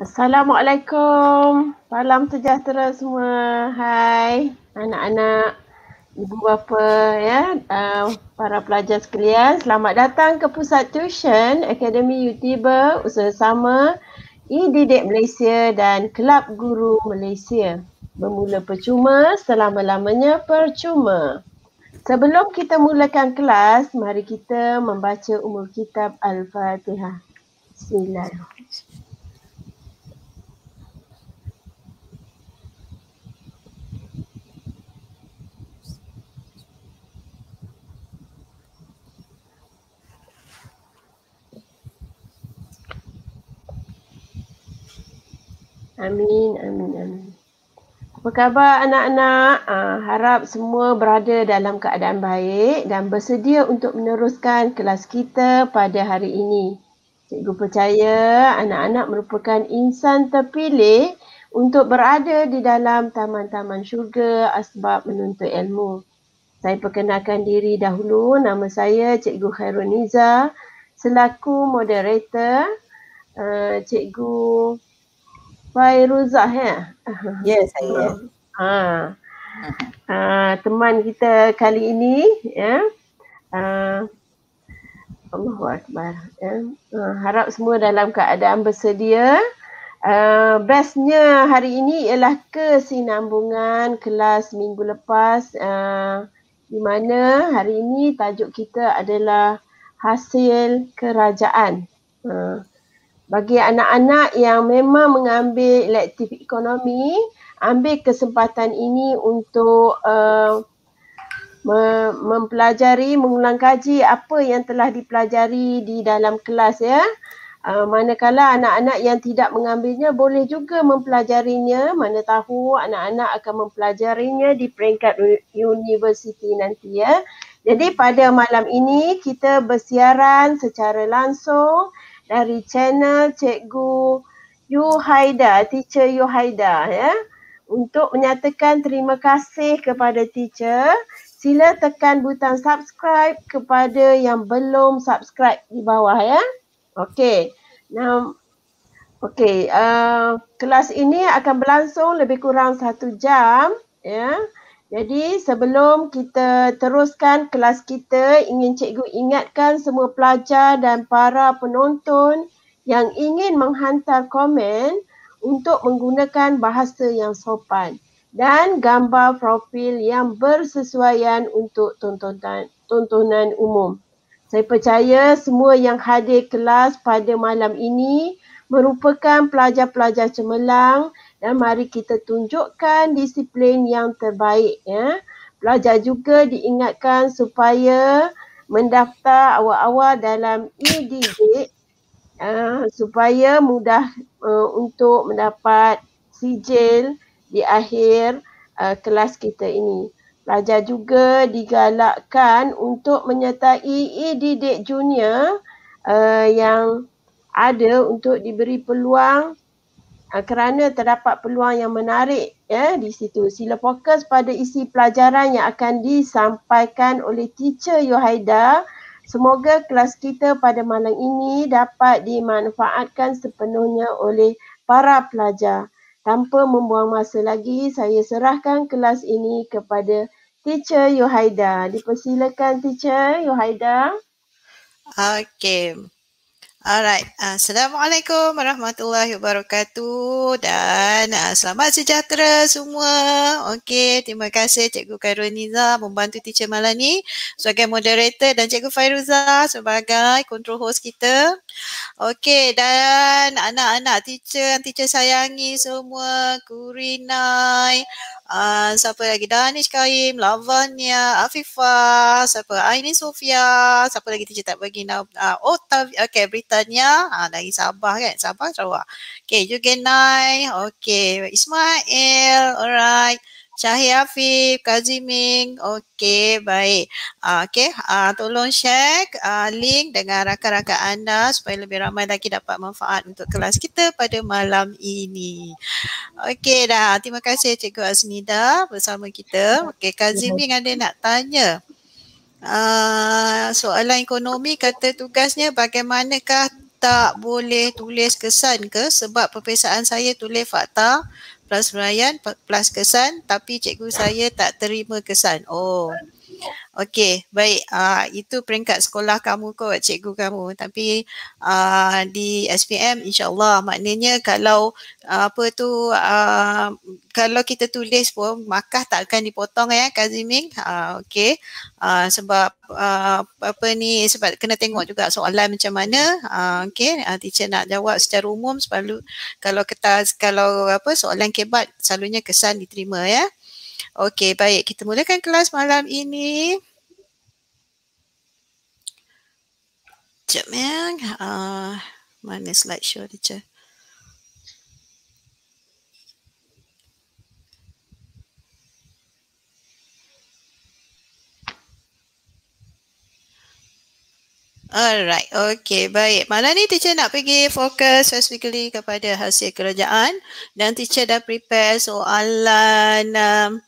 Assalamualaikum. Salam sejahtera semua. Hai anak-anak, ibu bapa ya, uh, para pelajar sekalian. Selamat datang ke Pusat Tuition Akademi YouTuber usaha sama E-Didik Malaysia dan Kelab Guru Malaysia. Bermula percuma, selama-lamanya percuma. Sebelum kita mulakan kelas, mari kita membaca umur kitab Al-Fatihah. Bismillahirrahmanirrahim. Amin, amin, amin. Apa khabar anak-anak? Uh, harap semua berada dalam keadaan baik dan bersedia untuk meneruskan kelas kita pada hari ini. Cikgu percaya anak-anak merupakan insan terpilih untuk berada di dalam taman-taman syurga asbab menuntut ilmu. Saya perkenalkan diri dahulu. Nama saya Cikgu Khairul Niza selaku moderator. Uh, cikgu Fairuzah ya. Yes saya. Ha. ha. Ha, teman kita kali ini ya. Ha. Allahuakbar. Ya. Ha, harap semua dalam keadaan bersedia. Uh, bestnya hari ini ialah kesinambungan kelas minggu lepas uh, di mana hari ini tajuk kita adalah hasil kerajaan bagi anak-anak yang memang mengambil elektif ekonomi ambil kesempatan ini untuk uh, mempelajari mengulang kaji apa yang telah dipelajari di dalam kelas ya uh, manakala anak-anak yang tidak mengambilnya boleh juga mempelajarinya mana tahu anak-anak akan mempelajarinya di peringkat universiti nanti ya jadi pada malam ini kita bersiaran secara langsung dari channel Cikgu Yuhaida, Teacher Yuhaida ya. Untuk menyatakan terima kasih kepada teacher, sila tekan butang subscribe kepada yang belum subscribe di bawah ya. Okey. Nah, okey, uh, kelas ini akan berlangsung lebih kurang satu jam ya. Yeah. Jadi sebelum kita teruskan kelas kita, ingin cikgu ingatkan semua pelajar dan para penonton yang ingin menghantar komen untuk menggunakan bahasa yang sopan dan gambar profil yang bersesuaian untuk tontonan, tontonan umum. Saya percaya semua yang hadir kelas pada malam ini merupakan pelajar-pelajar cemerlang dan mari kita tunjukkan disiplin yang terbaik ya. Pelajar juga diingatkan supaya mendaftar awal-awal dalam EDJ uh, ya, supaya mudah uh, untuk mendapat sijil di akhir uh, kelas kita ini. Pelajar juga digalakkan untuk menyertai EDJ junior uh, yang ada untuk diberi peluang Ah, kerana terdapat peluang yang menarik ya di situ. Sila fokus pada isi pelajaran yang akan disampaikan oleh teacher Yohaida. Semoga kelas kita pada malam ini dapat dimanfaatkan sepenuhnya oleh para pelajar. Tanpa membuang masa lagi, saya serahkan kelas ini kepada teacher Yohaida. Dipersilakan teacher Yohaida. Okay. Alright, Assalamualaikum warahmatullahi wabarakatuh dan ah, selamat sejahtera semua. Okey, terima kasih Cikgu Khairul Nizam membantu teacher malam ni sebagai moderator dan Cikgu Fairuza sebagai control host kita. Okey, dan anak-anak teacher yang teacher sayangi semua, Kurinai, Uh, siapa lagi? Danish Karim, Lavanya, Afifah, siapa? Aini Sofia, siapa lagi teacher tak bagi nama? Uh, ah, Otav, okay, Britannia, uh, ah, dari Sabah kan? Sabah, Sarawak. Okay, Jugenai, okay, Ismail, alright. Cahaya Afif, Kaziming. Okey, baik. Uh, ah, Okey, uh, ah, tolong share uh, link dengan rakan-rakan anda supaya lebih ramai lagi dapat manfaat untuk kelas kita pada malam ini. Okey dah, terima kasih Cikgu Asnida bersama kita. Okey, Kaziming ada nak tanya. Uh, soalan ekonomi kata tugasnya bagaimanakah tak boleh tulis kesan ke sebab perpisahan saya tulis fakta plus huraian plus kesan tapi cikgu saya tak terima kesan. Oh. Okey, baik. Uh, itu peringkat sekolah kamu kot, cikgu kamu. Tapi uh, di SPM insyaAllah maknanya kalau uh, apa tu, uh, kalau kita tulis pun markah tak akan dipotong ya, eh, Kaziming. Uh, Okey, uh, sebab uh, apa ni, sebab kena tengok juga soalan macam mana. Uh, Okey, uh, teacher nak jawab secara umum sebab kalau kita, kalau apa soalan kebat selalunya kesan diterima ya. Okey, baik. Kita mulakan kelas malam ini. Sekejap, ya. Uh, mana slideshow dia, Cik? Alright, okay, baik. Malam ni teacher nak pergi fokus specifically kepada hasil kerajaan dan teacher dah prepare soalan um,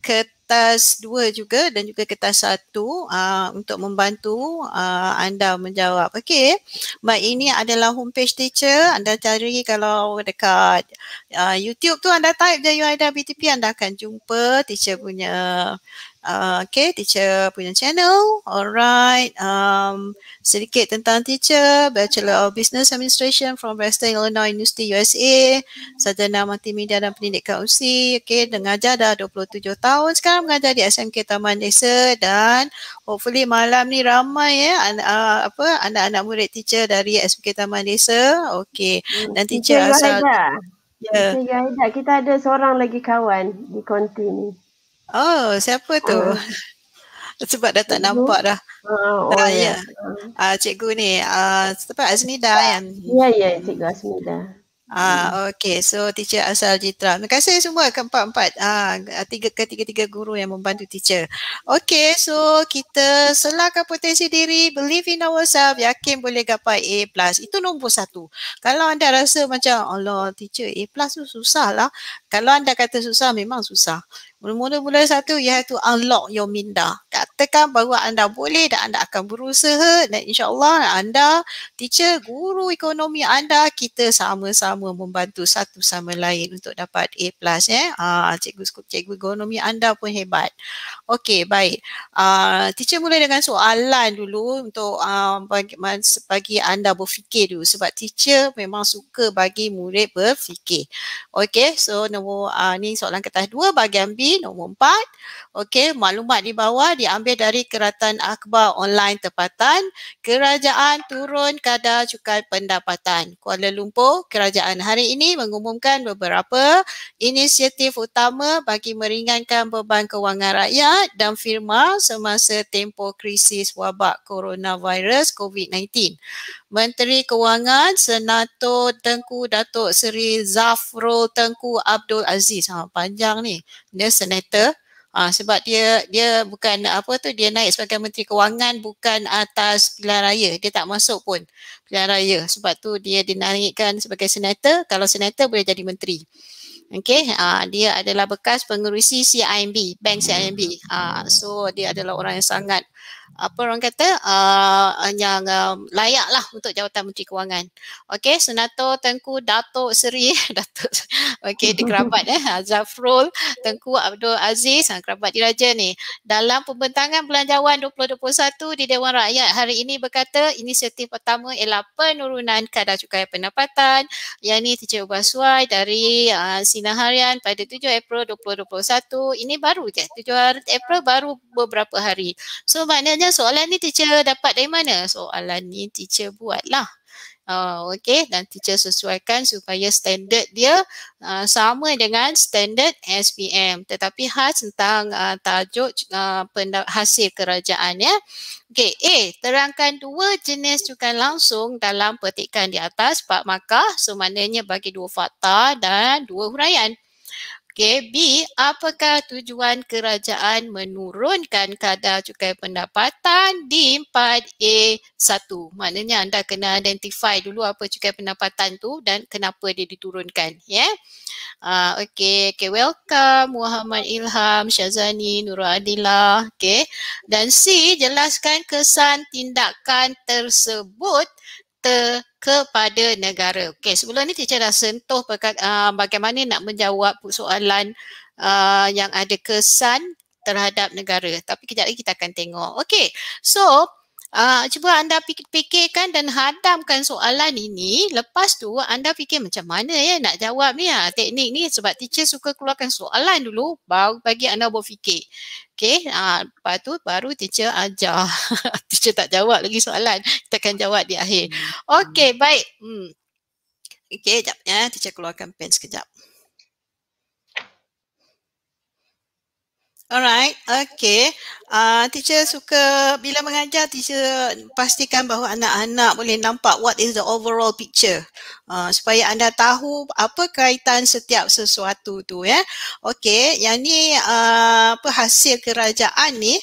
kertas dua juga dan juga kertas satu uh, untuk membantu uh, anda menjawab. Okey, baik ini adalah homepage teacher. Anda cari kalau dekat uh, YouTube tu anda type je UIDA BTP anda akan jumpa teacher punya Ah, okay, teacher punya channel. Alright. Um, sedikit tentang teacher. Bachelor of Business Administration from Western Illinois University, USA. Sarjana Multimedia dan Pendidikan UC. Okay, mengajar dah 27 tahun. Sekarang mengajar di SMK Taman Desa dan hopefully malam ni ramai ya an- ah, apa anak-anak murid teacher dari SMK Taman Desa. Okay. Hmm, dan teacher, teacher asal... Ya. Yeah. Kita ada seorang lagi kawan di konti ni. Oh, siapa tu? Uh, sebab dah tak cikgu. nampak dah. Uh, oh, ah, ya. Yeah. Ya. Uh, cikgu ni, uh, ah, siapa Aznida kan? Ya, ya, ya, cikgu Aznida. Ah, okay. So, teacher Asal Jitra. Terima kasih semua keempat-empat. Ah, tiga ketiga-tiga guru yang membantu teacher. Okay. So, kita selahkan potensi diri. Believe in ourselves. Yakin boleh gapai A+. plus. Itu nombor satu. Kalau anda rasa macam, Allah, teacher A+, plus tu susah lah. Kalau anda kata susah, memang susah. Mula-mula satu, you have to unlock your minda. Katakan bahawa anda boleh dan anda akan berusaha dan insyaAllah anda, teacher, guru ekonomi anda, kita sama-sama membantu satu sama lain untuk dapat A+. Plus, eh? Ah, cikgu, cikgu ekonomi anda pun hebat. Okey, baik. Ah, teacher mula dengan soalan dulu untuk bagaimana ah, bagi anda berfikir dulu sebab teacher memang suka bagi murid berfikir. Okey, so nombor ah, ni soalan kertas dua bagian B nombor empat. Okey, maklumat di bawah diambil dari keratan akhbar online tempatan. Kerajaan turun kadar cukai pendapatan. Kuala Lumpur, kerajaan hari ini mengumumkan beberapa inisiatif utama bagi meringankan beban kewangan rakyat dan firma semasa tempoh krisis wabak coronavirus COVID-19. Menteri Kewangan Senator Tengku Datuk Seri Zafrul Tengku Abdul Aziz. Ha, panjang ni. Dia senator uh, ah, sebab dia dia bukan apa tu dia naik sebagai menteri kewangan bukan atas pilihan raya dia tak masuk pun pilihan raya sebab tu dia dinaikkan sebagai senator kalau senator boleh jadi menteri okey? uh, dia adalah bekas pengurusi CIMB, Bank CIMB. Uh, ah, so dia adalah orang yang sangat apa orang kata uh, yang um, layak lah untuk jawatan Menteri Kewangan. Okey, Senator Tengku Datuk Seri, Datuk okey di kerabat eh, Zafrul Tengku Abdul Aziz, ha, kerabat diraja ni. Dalam pembentangan belanjawan 2021 di Dewan Rakyat hari ini berkata inisiatif pertama ialah penurunan kadar cukai pendapatan yang ini Tijik Ubah dari uh, Sina Harian pada 7 April 2021. Ini baru je, 7 April baru beberapa hari. So maknanya soalan ni teacher dapat dari mana? Soalan ni teacher buatlah. Uh, ah, okay, dan teacher sesuaikan supaya standard dia uh, sama dengan standard SPM. Tetapi khas tentang uh, tajuk uh, hasil kerajaan ya. Okay, A. Terangkan dua jenis cukan langsung dalam petikan di atas Pak maka, So, maknanya bagi dua fakta dan dua huraian. Okay, B, apakah tujuan kerajaan menurunkan kadar cukai pendapatan di 4A1? Maknanya anda kena identify dulu apa cukai pendapatan tu dan kenapa dia diturunkan. Yeah? Uh, ah, okay, okay, welcome Muhammad Ilham, Syazani, Nur Adilah. Okay. Dan C, jelaskan kesan tindakan tersebut ter kepada negara. Okey, sebelum ni teacher dah sentuh peka, uh, ah, bagaimana nak menjawab soalan uh, ah, yang ada kesan terhadap negara. Tapi kejap lagi kita akan tengok. Okey. So, Uh, cuba anda fikirkan dan hadamkan soalan ini. Lepas tu anda fikir macam mana ya nak jawab ni. Ya? Teknik ni sebab teacher suka keluarkan soalan dulu baru bagi anda buat fikir. Okay, uh, ah, lepas tu baru teacher ajar. teacher tak jawab lagi soalan. Kita akan jawab di akhir. Hmm, okay, hmm. baik. Hmm. Okay, sekejap ya. Teacher keluarkan pen sekejap. Alright, okay. Uh, teacher suka bila mengajar, teacher pastikan bahawa anak-anak boleh nampak what is the overall picture. Uh, supaya anda tahu apa kaitan setiap sesuatu tu ya. Yeah. Okay, yang ni uh, apa hasil kerajaan ni.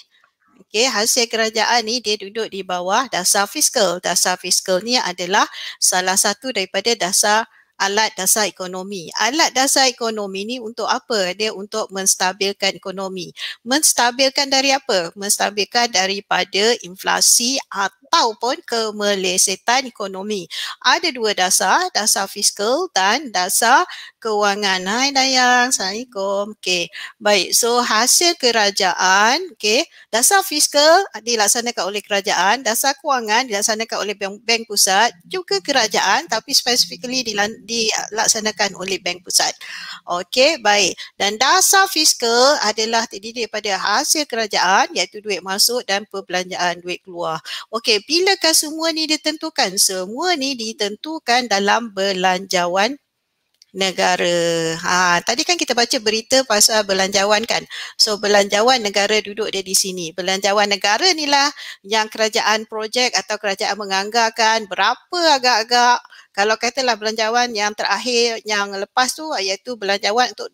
Okay, hasil kerajaan ni dia duduk di bawah dasar fiskal. Dasar fiskal ni adalah salah satu daripada dasar alat dasar ekonomi. Alat dasar ekonomi ni untuk apa? Dia untuk menstabilkan ekonomi. Menstabilkan dari apa? Menstabilkan daripada inflasi ataupun kemelesetan ekonomi. Ada dua dasar, dasar fiskal dan dasar kewangan. Hai Dayang, Assalamualaikum. Okey, baik. So hasil kerajaan, okey, dasar fiskal dilaksanakan oleh kerajaan, dasar kewangan dilaksanakan oleh bank, bank pusat, juga kerajaan tapi specifically dilan, dilaksanakan oleh bank pusat. Okey, baik. Dan dasar fiskal adalah terdiri daripada hasil kerajaan iaitu duit masuk dan perbelanjaan duit keluar. Okey, bilakah semua ni ditentukan? Semua ni ditentukan dalam belanjawan negara. Ha, tadi kan kita baca berita pasal belanjawan kan. So belanjawan negara duduk dia di sini. Belanjawan negara ni lah yang kerajaan projek atau kerajaan menganggarkan berapa agak-agak. Kalau katalah belanjawan yang terakhir yang lepas tu iaitu belanjawan untuk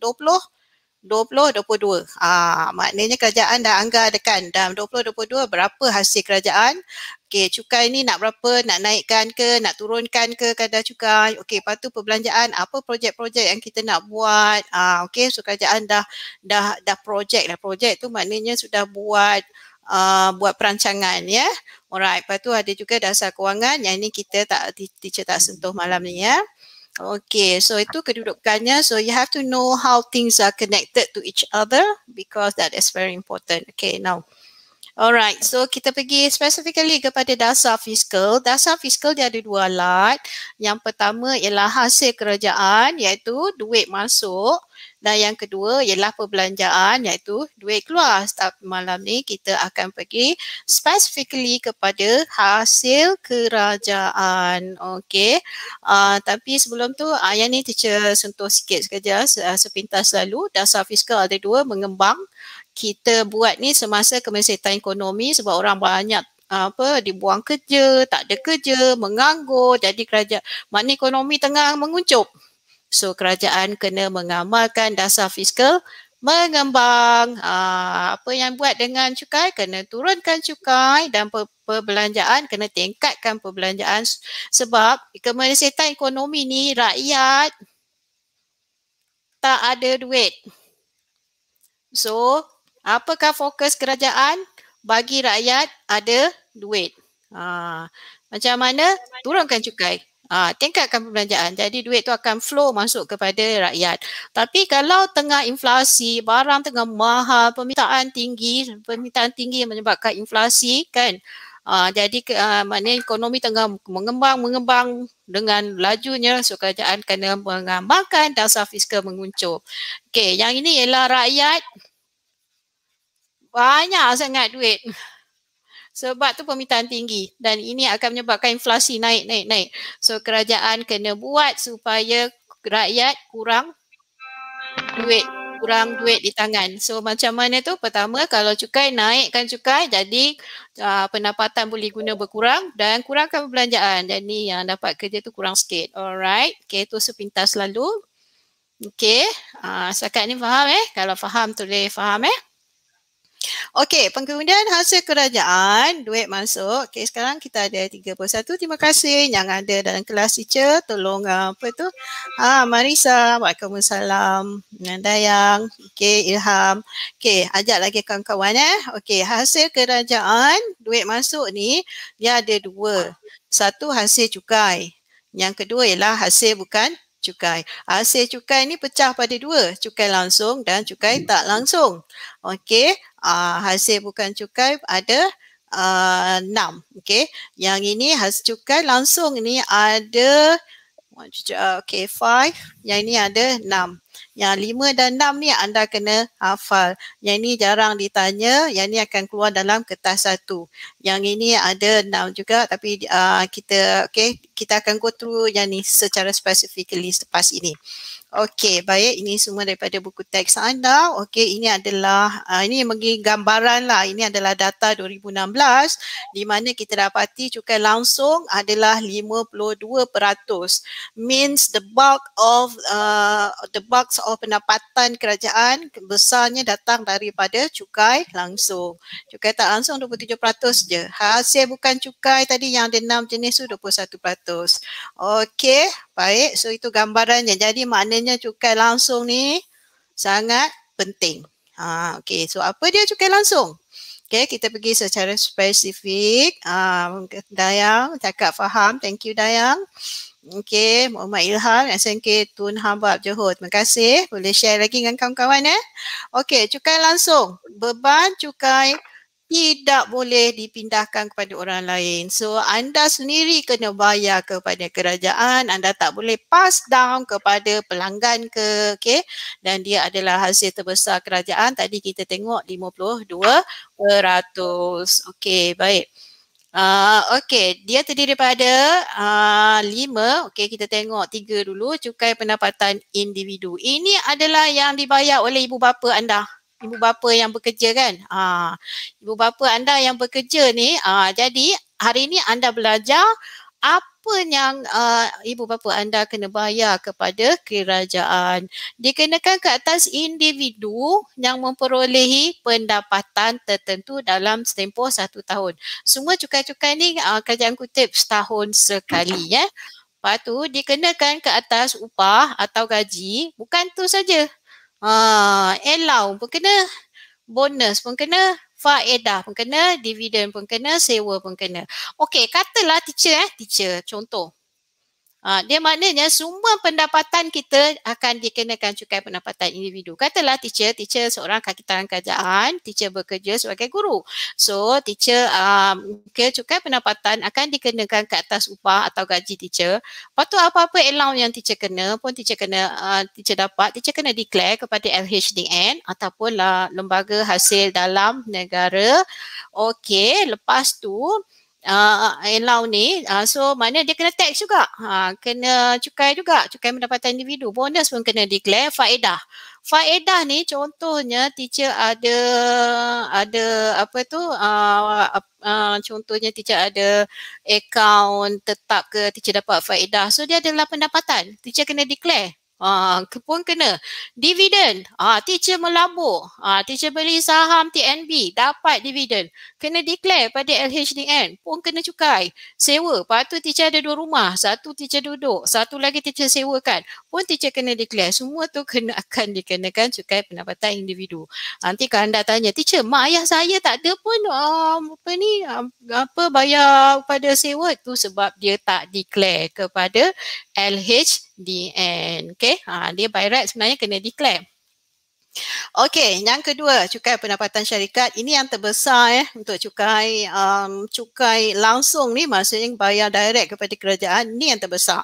2022. Ah maknanya kerajaan dah anggar dekat dalam 2022 berapa hasil kerajaan. Okey cukai ni nak berapa nak naikkan ke nak turunkan ke kadar cukai. Okey lepas perbelanjaan apa projek-projek yang kita nak buat. Ah okey so kerajaan dah dah dah projek lah projek tu maknanya sudah buat Uh, buat perancangan ya. Yeah? Alright, lepas tu ada juga dasar kewangan yang ini kita tak teacher tak sentuh malam ni ya. Yeah? Okay, so itu kedudukannya. So you have to know how things are connected to each other because that is very important. Okay, now. Alright, so kita pergi specifically kepada dasar fiskal. Dasar fiskal dia ada dua alat. Yang pertama ialah hasil kerajaan iaitu duit masuk. Dan yang kedua ialah perbelanjaan iaitu duit keluar. Setiap malam ni kita akan pergi specifically kepada hasil kerajaan. Okey. Uh, ah, tapi sebelum tu uh, yang ni teacher sentuh sikit sekejap uh, sepintas lalu. Dasar fiskal ada dua mengembang. Kita buat ni semasa kemesetan ekonomi sebab orang banyak apa dibuang kerja, tak ada kerja, menganggur. Jadi kerajaan, makna ekonomi tengah menguncup. So kerajaan kena mengamalkan dasar fiskal mengembang ah, apa yang buat dengan cukai kena turunkan cukai dan perbelanjaan kena tingkatkan perbelanjaan sebab kemesyuaratan ekonomi ni rakyat tak ada duit. So apakah fokus kerajaan bagi rakyat ada duit. Ha, macam mana turunkan cukai Uh, tingkatkan perbelanjaan. Jadi duit tu akan flow masuk kepada rakyat. Tapi kalau tengah inflasi, barang tengah mahal, permintaan tinggi, permintaan tinggi menyebabkan inflasi kan. Uh, jadi uh, maknanya ekonomi tengah mengembang-mengembang dengan lajunya so kerajaan kena mengambangkan dasar fiskal menguncup. Okey, yang ini ialah rakyat banyak sangat duit. Sebab tu permintaan tinggi dan ini akan menyebabkan inflasi naik naik naik. So kerajaan kena buat supaya rakyat kurang duit kurang duit di tangan. So macam mana tu? Pertama kalau cukai naikkan cukai jadi uh, pendapatan boleh guna berkurang dan kurangkan perbelanjaan. ni yang dapat kerja tu kurang sikit. Alright. Okay tu sepintas lalu. Okay. Uh, ah, setakat ni faham eh? Kalau faham tu boleh faham eh? Okey, penggunaan hasil kerajaan, duit masuk. Okey, sekarang kita ada 31. Terima kasih yang ada dalam kelas teacher. Tolong ah, apa tu? Ha, Marisa, Waalaikumsalam, Dayang, okey, Ilham. Okey, ajak lagi kawan-kawan eh. Okey, hasil kerajaan, duit masuk ni dia ada dua. Satu hasil cukai. Yang kedua ialah hasil bukan cukai. Hasil cukai ni pecah pada dua, cukai langsung dan cukai tak langsung. Okey, uh, hasil bukan cukai ada ah, enam. Uh, okay. Yang ini hasil cukai langsung ni ada ah, okay, five. Yang ini ada enam. Yang lima dan enam ni anda kena hafal. Yang ini jarang ditanya. Yang ini akan keluar dalam kertas satu. Yang ini ada enam juga tapi uh, kita okay, kita akan go through yang ni secara specifically selepas ini. Okey, baik. Ini semua daripada buku teks anda. Okey, ini adalah uh, ini bagi gambaran lah. Ini adalah data 2016 di mana kita dapati cukai langsung adalah 52%. Means the bulk of uh, the bulk of pendapatan kerajaan besarnya datang daripada cukai langsung. Cukai tak langsung 27% je. Hasil bukan cukai tadi yang ada 6 jenis tu 21%. Okey, Baik, so itu gambarannya. Jadi maknanya cukai langsung ni sangat penting. Ha, okay, so apa dia cukai langsung? Okay, kita pergi secara spesifik. Ha, Dayang, cakap faham. Thank you, Dayang. Okay, Muhammad Ilham, SNK Tun Hambab Johor. Terima kasih. Boleh share lagi dengan kawan-kawan eh. Okay, cukai langsung. Beban cukai tidak boleh dipindahkan kepada orang lain. So anda sendiri kena bayar kepada kerajaan, anda tak boleh pass down kepada pelanggan ke, okey. Dan dia adalah hasil terbesar kerajaan. Tadi kita tengok 52%. Okey, baik. Uh, okay. dia terdiri daripada uh, ah, 5. Okey, kita tengok tiga dulu. Cukai pendapatan individu. Ini adalah yang dibayar oleh ibu bapa anda ibu bapa yang bekerja kan. Aa, ha. ibu bapa anda yang bekerja ni, aa, ha, jadi hari ni anda belajar apa yang uh, ibu bapa anda kena bayar kepada kerajaan dikenakan ke atas individu yang memperolehi pendapatan tertentu dalam tempoh satu tahun. Semua cukai-cukai ni uh, kerajaan kutip setahun sekali ya. Lepas tu dikenakan ke atas upah atau gaji bukan tu saja Ah, allow pun kena, bonus pun kena, faedah pun kena, dividen pun kena, sewa pun kena. Okey, katalah teacher eh, teacher contoh. Ha, dia maknanya semua pendapatan kita akan dikenakan cukai pendapatan individu. Katalah teacher, teacher seorang kaki tangan kerajaan, teacher bekerja sebagai guru. So, teacher um, ke cukai pendapatan akan dikenakan ke atas upah atau gaji teacher. Lepas tu apa-apa allowance yang teacher kena pun teacher kena uh, teacher dapat, teacher kena declare kepada LHDN ataupun lah lembaga hasil dalam negara. Okey, lepas tu uh, allow ni uh, so maknanya dia kena tax juga ha, kena cukai juga cukai pendapatan individu bonus pun kena declare faedah faedah ni contohnya teacher ada ada apa tu uh, uh, contohnya teacher ada account tetap ke teacher dapat faedah so dia adalah pendapatan teacher kena declare Ah, uh, pun kena. Dividen. Ah, uh, teacher melabur. Ah, uh, teacher beli saham TNB dapat dividen. Kena declare pada LHDN. Pun kena cukai. Sewa. Patut teacher ada dua rumah. Satu teacher duduk. Satu lagi teacher sewakan. Pun teacher kena declare. Semua tu kena akan dikenakan cukai pendapatan individu. Ah, nanti kalau anda tanya, teacher, mak ayah saya tak ada pun um, apa ni um, apa bayar pada sewa tu sebab dia tak declare kepada LHDN. Okay. Ha, dia by right sebenarnya kena declare. Okay, yang kedua, cukai pendapatan syarikat. Ini yang terbesar ya eh, untuk cukai um, cukai langsung ni maksudnya bayar direct kepada kerajaan ni yang terbesar.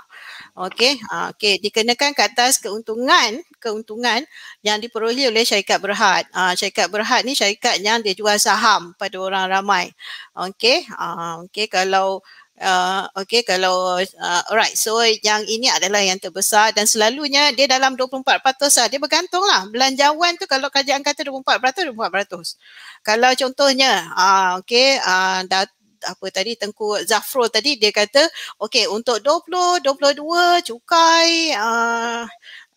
Okey, ha, okay, dikenakan ke atas keuntungan keuntungan yang diperoleh oleh syarikat berhad. Uh, syarikat berhad ni syarikat yang dia jual saham pada orang ramai. Okay, uh, ha, okey kalau Ah, okay kalau uh, alright so yang ini adalah yang terbesar dan selalunya dia dalam 24% lah. dia bergantung lah belanjawan tu kalau kerajaan kata 24% 24% kalau contohnya uh, okay uh, dah, apa tadi Tengku Zafro tadi dia kata okay untuk 20 22 cukai uh,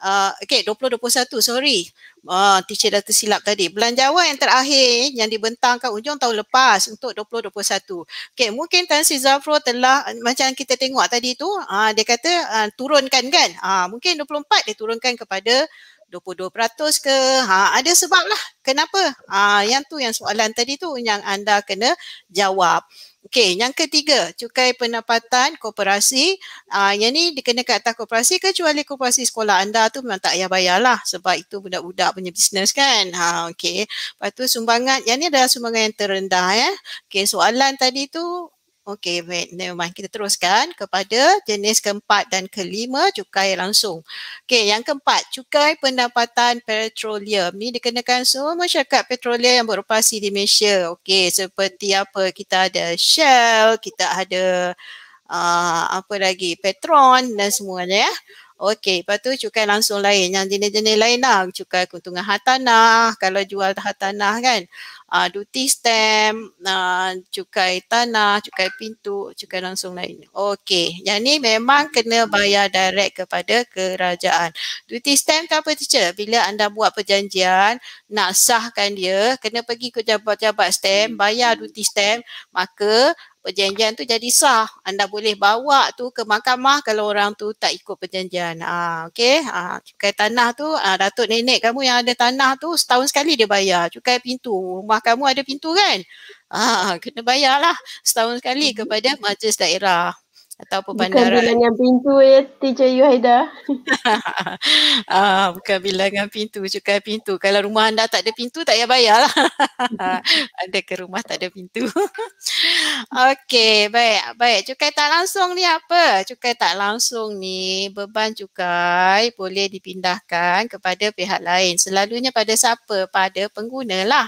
Uh, okay, 2021, sorry. Uh, teacher dah tersilap tadi. Belanjawan yang terakhir yang dibentangkan ujung tahun lepas untuk 2021. Okay, mungkin Tan Sri Zafro telah, macam kita tengok tadi tu, uh, dia kata uh, turunkan kan? Uh, mungkin 24 dia turunkan kepada 22% ke? Ha, ada sebab lah. Kenapa? Ha, yang tu yang soalan tadi tu yang anda kena jawab. Okey, yang ketiga, cukai pendapatan korporasi. Uh, ah, yang ni dikena kat atas korporasi kecuali koperasi sekolah anda tu memang tak payah bayar sebab itu budak-budak punya bisnes kan. Ha, okey. Lepas tu sumbangan, yang ni adalah sumbangan yang terendah ya. Eh? Okey, soalan tadi tu Okey, baik. Nevermind. Kita teruskan kepada jenis keempat dan kelima cukai langsung. Okey, yang keempat, cukai pendapatan petroleum. Ini dikenakan semua masyarakat petroleum yang beroperasi di Malaysia. Okey, seperti apa kita ada Shell, kita ada uh, apa lagi, Petron dan semuanya ya. Okey, lepas tu cukai langsung lain. Yang jenis-jenis lain lah. Cukai keuntungan hartanah, kalau jual hartanah kan uh, duty stamp, uh, cukai tanah, cukai pintu, cukai langsung lain. Okey, yang ni memang kena bayar direct kepada kerajaan. Duty stamp kan apa teacher? Bila anda buat perjanjian, nak sahkan dia, kena pergi ke jabat-jabat stamp, bayar duty stamp, maka perjanjian tu jadi sah. Anda boleh bawa tu ke mahkamah kalau orang tu tak ikut perjanjian. Ah, okay. Ah, cukai tanah tu, ah, datuk nenek kamu yang ada tanah tu setahun sekali dia bayar. Cukai pintu. Rumah kamu ada pintu kan? Ah, kena bayarlah setahun sekali mhm. kepada majlis daerah ataupun bandara. Bukan bilangan yang pintu ya, Teacher Yuhaida. ah, bukan bilangan pintu, cukai pintu. Kalau rumah anda tak ada pintu, tak payah bayar ada lah. ke rumah tak ada pintu. Okey, baik. baik. Cukai tak langsung ni apa? Cukai tak langsung ni beban cukai boleh dipindahkan kepada pihak lain. Selalunya pada siapa? Pada pengguna lah.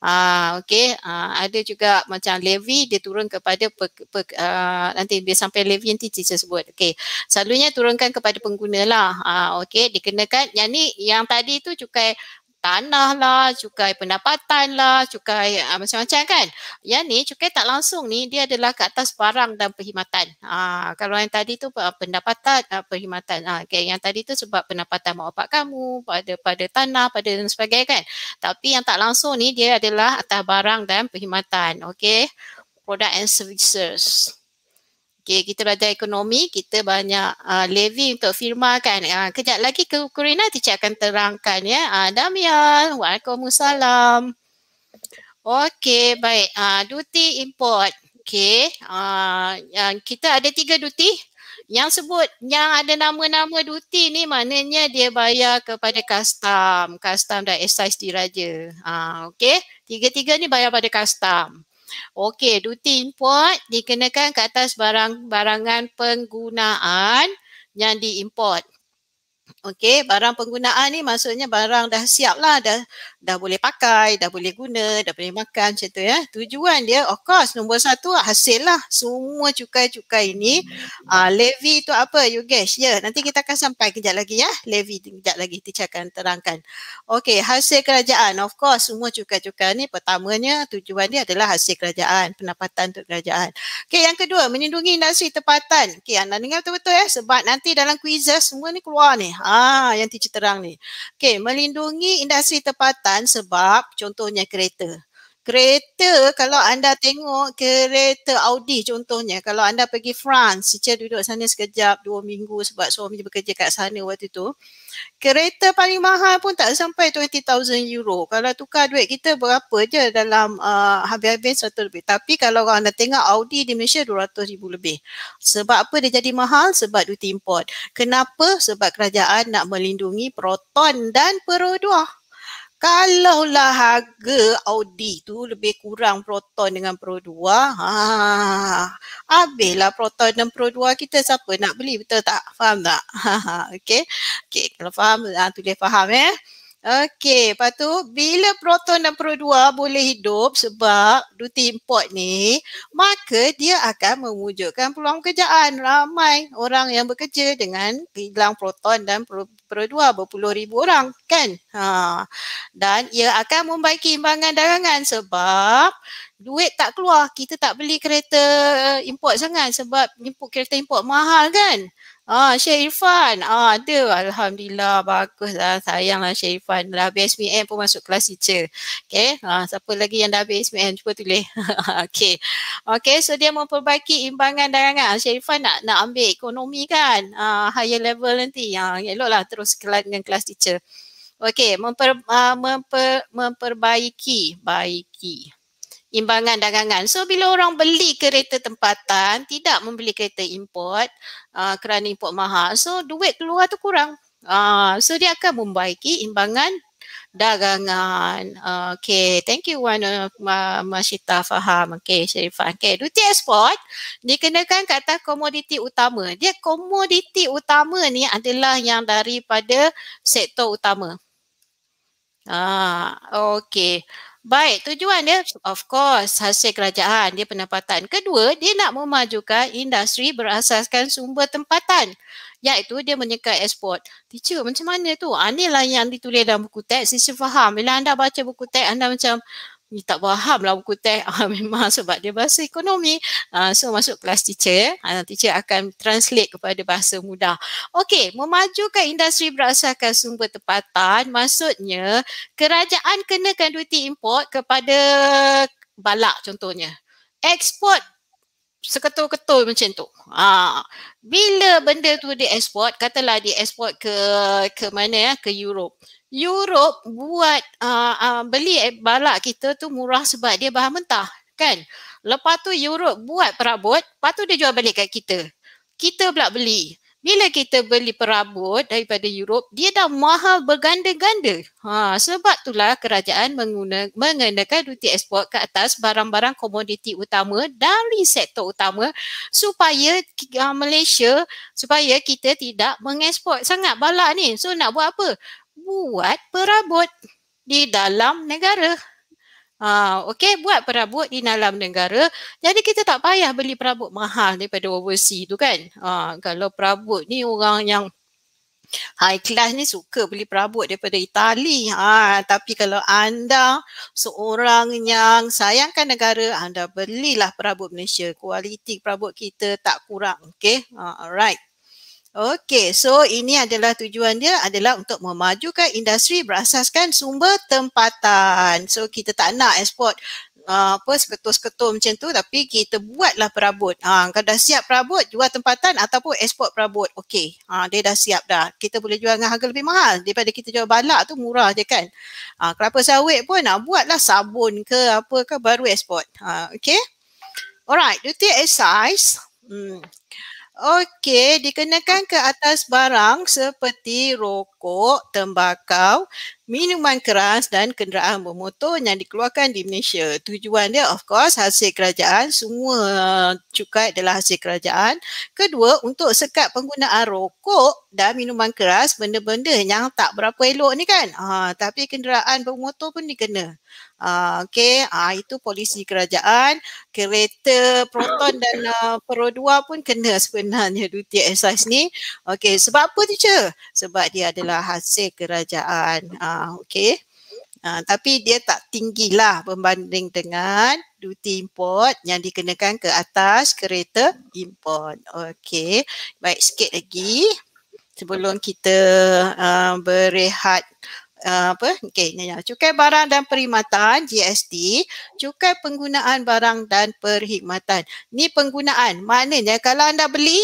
Ah uh, okey ah, ada juga macam Levi dia turun kepada pe, pe, uh, nanti dia sampai Levi nanti teacher sebut Okay, selalunya turunkan kepada pengguna lah ah uh, dikenakan yang ni yang tadi tu cukai tanah lah, cukai pendapatan lah, cukai ah, macam-macam kan. Yang ni cukai tak langsung ni dia adalah ke atas barang dan perkhidmatan. Uh, kalau yang tadi tu ah, pendapatan, uh, perkhidmatan. Uh, okay. Yang tadi tu sebab pendapatan mak bapak kamu, pada pada tanah, pada dan sebagainya kan. Tapi yang tak langsung ni dia adalah atas barang dan perkhidmatan. Okay. Product and services. Okay, kita belajar ekonomi, kita banyak uh, levy untuk firma kan. Uh, kejap lagi ke Ukraina, Cici akan terangkan ya. Uh, Damian, Waalaikumsalam. Okay, baik. Uh, duty import. Okay, uh, uh, kita ada tiga duty. Yang sebut, yang ada nama-nama duty ni maknanya dia bayar kepada custom. Custom dan excise diraja. Uh, okay, tiga-tiga ni bayar pada custom. Okey, duty import dikenakan ke atas barang barangan penggunaan yang diimport. Okey, barang penggunaan ni maksudnya barang dah siap lah, dah dah boleh pakai, dah boleh guna, dah boleh makan macam tu ya. Tujuan dia of course nombor satu hasil lah. Semua cukai-cukai ini uh, hmm. ah, levy tu apa you guys? Ya, yeah, nanti kita akan sampai kejap lagi ya. Levy kejap lagi teacher akan terangkan. Okey, hasil kerajaan of course semua cukai-cukai ni pertamanya tujuan dia adalah hasil kerajaan, pendapatan untuk kerajaan. Okey, yang kedua melindungi industri tempatan. Okey, anda dengar betul-betul ya sebab nanti dalam quizzes semua ni keluar ni. Ah, Ah, yang teacher terang ni. Okay, melindungi industri tempatan sebab contohnya kereta. Kereta kalau anda tengok kereta Audi contohnya kalau anda pergi France saya duduk sana sekejap dua minggu sebab suami bekerja kat sana waktu itu. Kereta paling mahal pun tak sampai 20,000 euro Kalau tukar duit kita berapa je dalam uh, habis-habis satu lebih Tapi kalau anda tengok Audi di Malaysia 200,000 lebih Sebab apa dia jadi mahal? Sebab duty import Kenapa? Sebab kerajaan nak melindungi proton dan perodoh kalau lah harga Audi tu lebih kurang Proton dengan Pro 2, ha, habislah Proton dan Pro 2 kita siapa nak beli betul tak? Faham tak? Ha, ha okay. okay, kalau faham, ha, tu dia faham eh. Okey, lepas tu bila proton dan pro 2 boleh hidup sebab duty import ni, maka dia akan mewujudkan peluang kerjaan. Ramai orang yang bekerja dengan hilang proton dan pro, pro 2 berpuluh ribu orang kan? Ha. Dan ia akan membaiki imbangan dagangan sebab duit tak keluar. Kita tak beli kereta eh, import sangat sebab import, kereta import mahal kan? Ah, Syed Irfan. Ah, ada. Alhamdulillah. Bagus lah. Sayang lah Syed Irfan. Dah habis SPM pun masuk kelas teacher. Okay. Ah, siapa lagi yang dah habis SPM? Cuba tulis. okay. Okay. So, dia memperbaiki imbangan darangan. Ah, Syed Irfan nak, nak ambil ekonomi kan? Ah, higher level nanti. Ah, elok lah. Terus kelas dengan kelas teacher. Okay. Memper, ah, memper, memperbaiki. Baiki. Baiki imbangan dagangan. So bila orang beli kereta tempatan, tidak membeli kereta import uh, kerana import mahal. So duit keluar tu kurang. Uh, so dia akan membaiki imbangan dagangan. Uh, okay, thank you Wan uh, Masyita faham. Okay, Syarifah. Okay, duty export dikenakan kata komoditi utama. Dia komoditi utama ni adalah yang daripada sektor utama. Ah, okay. Baik, tujuan dia of course hasil kerajaan dia pendapatan. Kedua, dia nak memajukan industri berasaskan sumber tempatan iaitu dia menyekat ekspor. Teacher, macam mana tu? Ah, inilah yang ditulis dalam buku teks. Sisi faham. Bila anda baca buku teks, anda macam ni tak faham lah buku teks ah, memang sebab dia bahasa ekonomi ah, so masuk kelas teacher ya ah, teacher akan translate kepada bahasa mudah okey memajukan industri berasaskan sumber tempatan maksudnya kerajaan kenakan duty import kepada balak contohnya ekspor seketul-ketul macam tu. Ah, Bila benda tu di export, katalah di export ke ke mana ya, ke Europe. Europe buat uh, uh, beli eh, balak kita tu murah sebab dia bahan mentah kan. Lepas tu Europe buat perabot, lepas tu dia jual balik kat kita. Kita pula beli. Bila kita beli perabot daripada Europe, dia dah mahal berganda-ganda. Ha, sebab itulah kerajaan mengguna, mengenakan duty ekspor ke atas barang-barang komoditi utama dari sektor utama supaya uh, Malaysia, supaya kita tidak mengekspor sangat balak ni. So nak buat apa? buat perabot di dalam negara. Uh, okay, buat perabot di dalam negara. Jadi kita tak payah beli perabot mahal daripada overseas tu kan. Uh, kalau perabot ni orang yang high class ni suka beli perabot daripada Itali. Uh, tapi kalau anda seorang yang sayangkan negara, anda belilah perabot Malaysia. Kualiti perabot kita tak kurang. Okay, uh, alright. Okey, so ini adalah tujuan dia adalah untuk memajukan industri berasaskan sumber tempatan. So kita tak nak ekspor uh, apa seketul-seketul macam tu tapi kita buatlah perabot. Ha, kalau dah siap perabot, jual tempatan ataupun ekspor perabot. Okey, ha, dia dah siap dah. Kita boleh jual dengan harga lebih mahal daripada kita jual balak tu murah je kan. Ha, kelapa sawit pun nak buatlah sabun ke apa ke baru ekspor. Ha, Okey. Alright, duty excise. Hmm, Okey, dikenakan ke atas barang seperti rokok, tembakau, minuman keras dan kenderaan bermotor yang dikeluarkan di Malaysia. Tujuan dia of course hasil kerajaan, semua cukai adalah hasil kerajaan. Kedua, untuk sekat penggunaan rokok dan minuman keras, benda-benda yang tak berapa elok ni kan. Ha, tapi kenderaan bermotor pun dikena. Uh, okay, uh, itu polisi kerajaan. Kereta proton dan uh, ah, pro pun kena sebenarnya duty exercise ni. Okay, sebab apa teacher? Sebab dia adalah hasil kerajaan. Uh, okay. Uh, tapi dia tak tinggilah berbanding dengan duty import yang dikenakan ke atas kereta import. Okey, baik sikit lagi sebelum kita uh, berehat uh, apa okey lah. cukai barang dan perkhidmatan GST cukai penggunaan barang dan perkhidmatan ni penggunaan maknanya kalau anda beli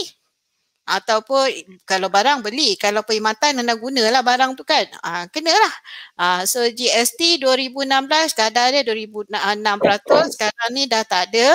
ataupun kalau barang beli kalau perkhidmatan anda gunalah barang tu kan ah uh, kenalah uh, so GST 2016 kadar dia 2600 sekarang ni dah tak ada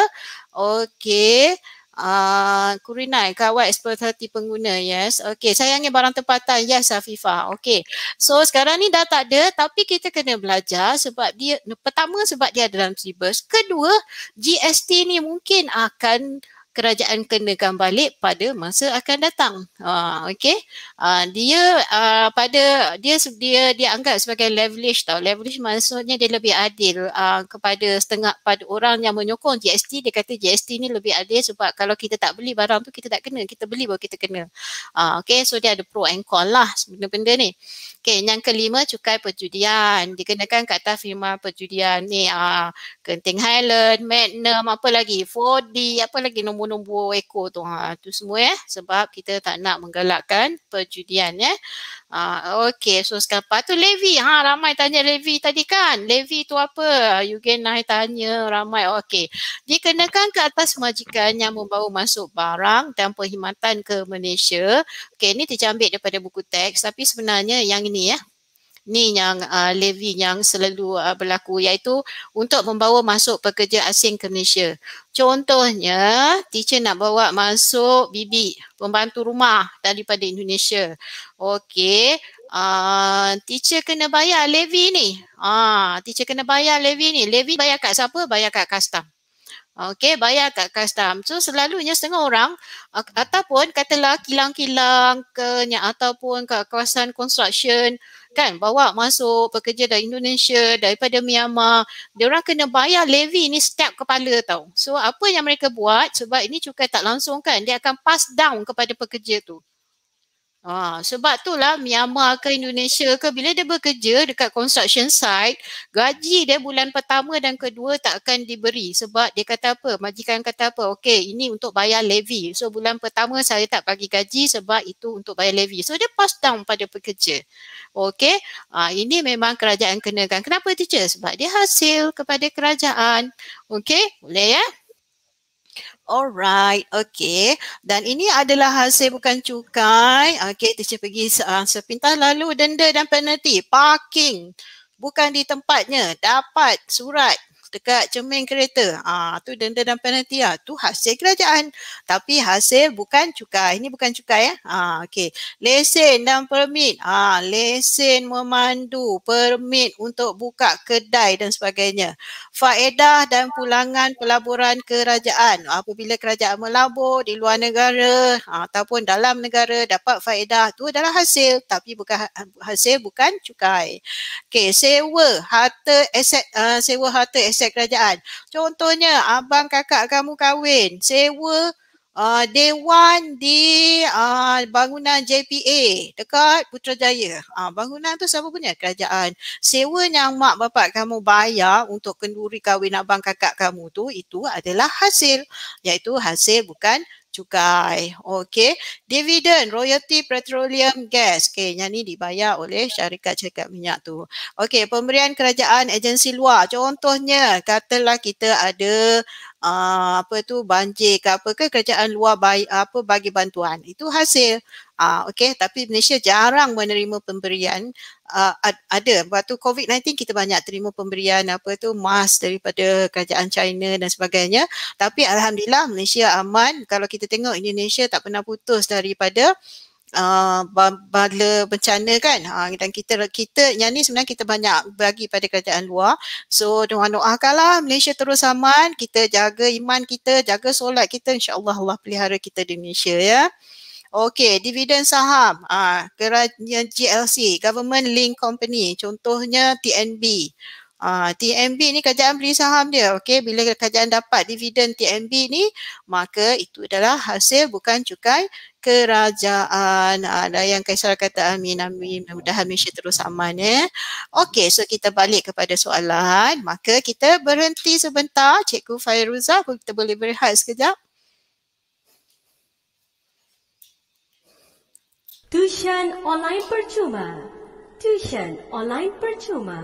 Okay. Ah, Kurinai, kawal eksploitasi pengguna. Yes. Okay, sayangnya barang tempatan. Yes, Afifah. Okay. So, sekarang ni dah tak ada tapi kita kena belajar sebab dia, pertama sebab dia ada dalam syllabus. Kedua, GST ni mungkin akan kerajaan kenakan balik pada masa akan datang. Ah uh, okey. Uh, dia uh, pada dia dia dia anggap sebagai leverage tau. Leverage maksudnya dia lebih adil uh, kepada setengah pada orang yang menyokong GST dia kata GST ni lebih adil sebab kalau kita tak beli barang tu kita tak kena, kita beli baru kita kena. Ah uh, okey so dia ada pro and con lah sebenarnya benda ni. Okey yang kelima cukai perjudian. Dikenakan kat atas firma perjudian ni ah uh, Genting Highland, Magnum, apa lagi? 4D, apa lagi nombor nombor-nombor ekor tu. Ha, tu semua ya. Eh? Sebab kita tak nak menggalakkan perjudian ya. Eh? Ha, okay. So sekarang apa tu Levi. Ha, ramai tanya Levi tadi kan. Levi tu apa? Yugen naik tanya ramai. Okay. Dikenakan ke atas majikan yang membawa masuk barang dan perkhidmatan ke Malaysia. Okay. ini terjambit daripada buku teks. Tapi sebenarnya yang ini ya. Eh? ni yang uh, levy yang selalu uh, berlaku iaitu untuk membawa masuk pekerja asing ke Malaysia. Contohnya, teacher nak bawa masuk bibi pembantu rumah daripada Indonesia. Okey, uh, teacher kena bayar levy ni. Ah, uh, teacher kena bayar levy ni. Levy bayar kat siapa? Bayar kat custom. Okey, bayar kat custom. So selalunya setengah orang ataupun katalah kilang-kilang ke ataupun kat kawasan construction kan bawa masuk pekerja dari Indonesia daripada Myanmar dia orang kena bayar levy ni setiap kepala tau so apa yang mereka buat sebab ini cukai tak langsung kan dia akan pass down kepada pekerja tu Ah, sebab tu lah Myanmar ke Indonesia ke bila dia bekerja dekat construction site, gaji dia bulan pertama dan kedua tak akan diberi sebab dia kata apa, majikan kata apa, okay ini untuk bayar levy. So bulan pertama saya tak bagi gaji sebab itu untuk bayar levy. So dia pass down pada pekerja. okay, ah, ha, ini memang kerajaan kenakan. Kenapa teacher? Sebab dia hasil kepada kerajaan. okay boleh ya? Alright, okay. Dan ini adalah hasil bukan cukai. Okay, teacher pergi uh, sepintas lalu denda dan penalty. Parking bukan di tempatnya. Dapat surat dekat cermin kereta. Ah ha, tu denda dan penalty ah. Tu hasil kerajaan. Tapi hasil bukan cukai. Ini bukan cukai ya. Ah ha, okey. Lesen dan permit. Ah ha, lesen memandu, permit untuk buka kedai dan sebagainya. Faedah dan pulangan pelaburan kerajaan. Apabila kerajaan melabur di luar negara ha, ataupun dalam negara dapat faedah tu adalah hasil tapi bukan ha-, hasil bukan cukai. Okey, sewa harta aset uh, sewa harta aset aset kerajaan. Contohnya abang kakak kamu kahwin, sewa uh, dewan di uh, bangunan JPA dekat Putrajaya. Uh, bangunan tu siapa punya? Kerajaan. Sewa yang mak bapak kamu bayar untuk kenduri kahwin abang kakak kamu tu itu adalah hasil iaitu hasil bukan cukai. Okey. Dividen, royalty petroleum gas. Okey, yang ni dibayar oleh syarikat-syarikat minyak tu. Okey, pemberian kerajaan agensi luar. Contohnya, katalah kita ada uh, apa tu banjir ke apa ke kerajaan luar bayar, apa bagi bantuan. Itu hasil Uh, ah, okay, tapi Malaysia jarang menerima pemberian. Uh, ada waktu COVID-19 kita banyak terima pemberian apa tu mask daripada kerajaan China dan sebagainya. Tapi alhamdulillah Malaysia aman. Kalau kita tengok Indonesia tak pernah putus daripada uh, bala bencana kan uh, dan kita kita yang ni sebenarnya kita banyak bagi pada kerajaan luar so doa kalah Malaysia terus aman kita jaga iman kita jaga solat kita insyaallah Allah pelihara kita di Malaysia ya Okey, dividen saham, ah kerana GLC, Government Link Company, contohnya TNB. Ah TNB ni kerajaan beli saham dia. Okey, bila kerajaan dapat dividen TNB ni, maka itu adalah hasil bukan cukai kerajaan. Ah, ada ah, yang Kaisar kata amin amin. Mudah-mudahan Malaysia terus aman ya. Eh. Okey, so kita balik kepada soalan. Maka kita berhenti sebentar, Cikgu Fairuza, kita boleh berehat sekejap. Tuition online percuma. Tuition online percuma.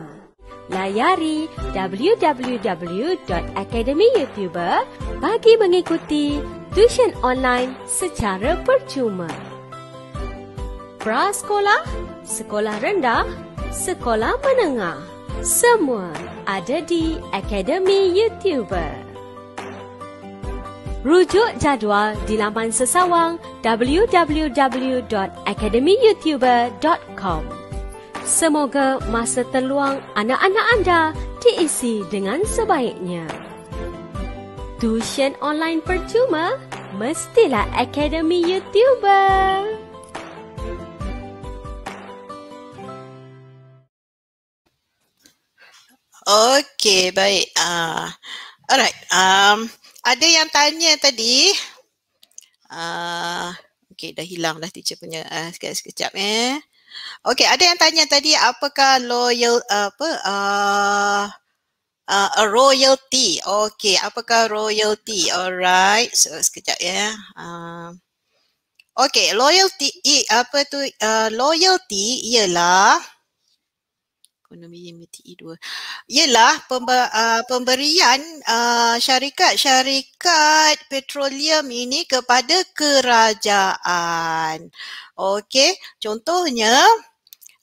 Layari www.academyyoutuber bagi mengikuti tuition online secara percuma. Prasekolah, sekolah rendah, sekolah menengah. Semua ada di Academy YouTuber. Rujuk jadual di laman sesawang www.academyyoutuber.com Semoga masa terluang anak-anak anda diisi dengan sebaiknya. Tuisyen online percuma? Mestilah Academy Youtuber! Okey, baik. Uh, alright. Um, ada yang tanya tadi uh, okey dah hilang dah teacher punya uh, sekejap sekejap eh Okay, ada yang tanya tadi apakah loyal uh, apa uh, uh, a royalty Okay, apakah royalty alright so sekejap ya yeah. uh, okey loyalty i, apa tu uh, loyalty ialah ekonomi MITI 2 ialah pember, uh, pemberian uh, syarikat-syarikat petroleum ini kepada kerajaan. Okey, contohnya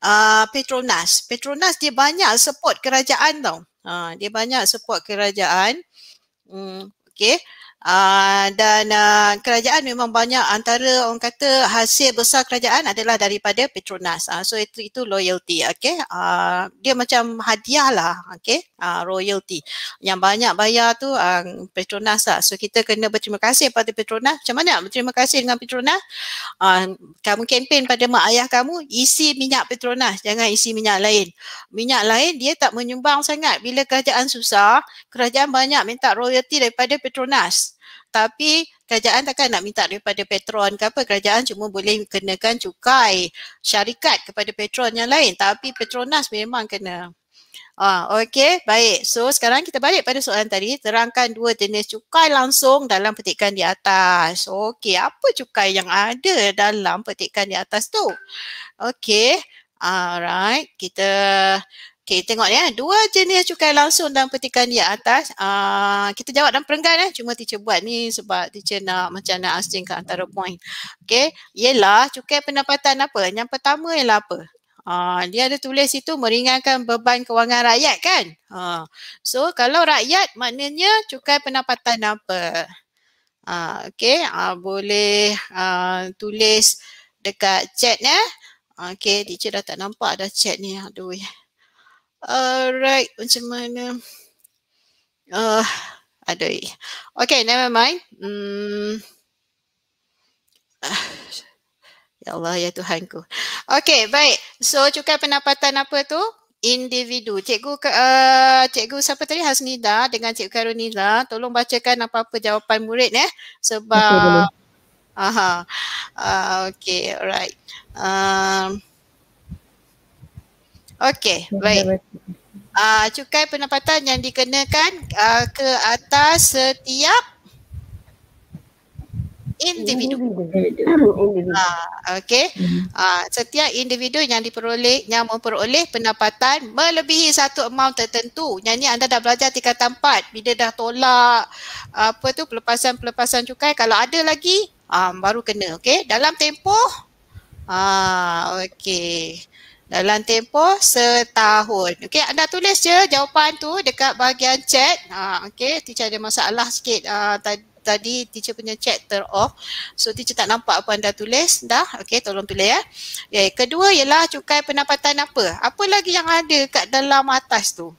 uh, Petronas. Petronas dia banyak support kerajaan tau. Ha, dia banyak support kerajaan. Hmm, okey. Ah, dan uh, kerajaan memang banyak antara orang kata hasil besar kerajaan adalah daripada Petronas. Uh, so itu itu loyalty, okay? Uh, dia macam hadiah lah, okay? Uh, royalty yang banyak bayar tu uh, Petronas lah. So kita kena berterima kasih kepada Petronas. Macam mana berterima kasih dengan Petronas? Uh, kamu kempen pada mak ayah kamu isi minyak Petronas, jangan isi minyak lain. Minyak lain dia tak menyumbang sangat. Bila kerajaan susah, kerajaan banyak minta royalty daripada Petronas tapi kerajaan takkan nak minta daripada patron ke apa kerajaan cuma boleh kenakan cukai syarikat kepada patron yang lain tapi Petronas memang kena Ah, okay, baik. So sekarang kita balik pada soalan tadi. Terangkan dua jenis cukai langsung dalam petikan di atas. Okay, apa cukai yang ada dalam petikan di atas tu? Okay, alright. Kita Okey, tengok ya. Dua jenis cukai langsung dan petikan di atas. Uh, kita jawab dalam perenggan ya. Cuma teacher buat ni sebab teacher nak macam nak asing ke antara point. Okey, ialah cukai pendapatan apa? Yang pertama ialah apa? Uh, dia ada tulis itu meringankan beban kewangan rakyat kan? Uh, so, kalau rakyat maknanya cukai pendapatan apa? Uh, Okey, uh, boleh uh, tulis dekat chat ya. Okey, teacher dah tak nampak ada chat ni. Aduh, Alright, macam mana? Uh, ah, aduh. Okay, never mind. Hmm. Ah, ya Allah, ya Tuhanku. Okay, baik. So, cukai pendapatan apa tu? individu. Cikgu uh, cikgu siapa tadi Hasnida dengan Cikgu Karunila tolong bacakan apa-apa jawapan murid eh? sebab aha uh, okey alright um uh, Okey, baik. Uh, cukai pendapatan yang dikenakan uh, ke atas setiap individu. Uh, Okey. Uh, setiap individu yang diperoleh yang memperoleh pendapatan melebihi satu amount tertentu. Yang ni anda dah belajar tingkat tempat. Bila dah tolak apa tu pelepasan-pelepasan cukai kalau ada lagi uh, baru kena. Okey. Dalam tempoh Ah, okey dalam tempoh setahun. Okey, anda tulis je jawapan tu dekat bahagian chat. Ha, okey, teacher ada masalah sikit uh, ha, tadi tadi teacher punya chat ter-off. So teacher tak nampak apa anda tulis. Dah, okey tolong tulis ya. okay. Ya, kedua ialah cukai pendapatan apa? Apa lagi yang ada kat dalam atas tu?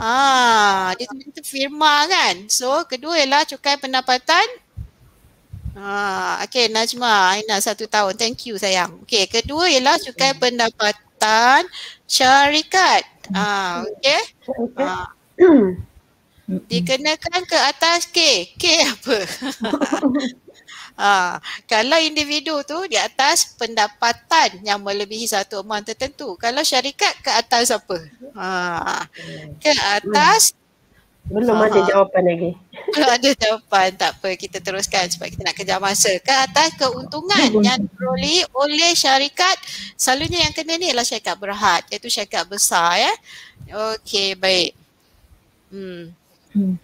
Ah, dia tu firma kan. So kedua ialah cukai pendapatan Ah, okay Najma, Aina satu tahun. Thank you sayang. Okay, kedua ialah cukai hmm. pendapatan syarikat. Ah, okay. Ah. Hmm. Dikenakan ke atas K. K apa? ah, kalau individu tu di atas pendapatan yang melebihi satu amount tertentu. Kalau syarikat ke atas apa? Ah, ke hmm. atas belum ada jawapan lagi. Belum ada jawapan. Tak apa kita teruskan sebab kita nak kejar masa. Ke atas keuntungan hmm. yang diperoleh oleh syarikat. Selalunya yang kena ni ialah syarikat berhad iaitu syarikat besar ya. Okey baik. Hmm. hmm.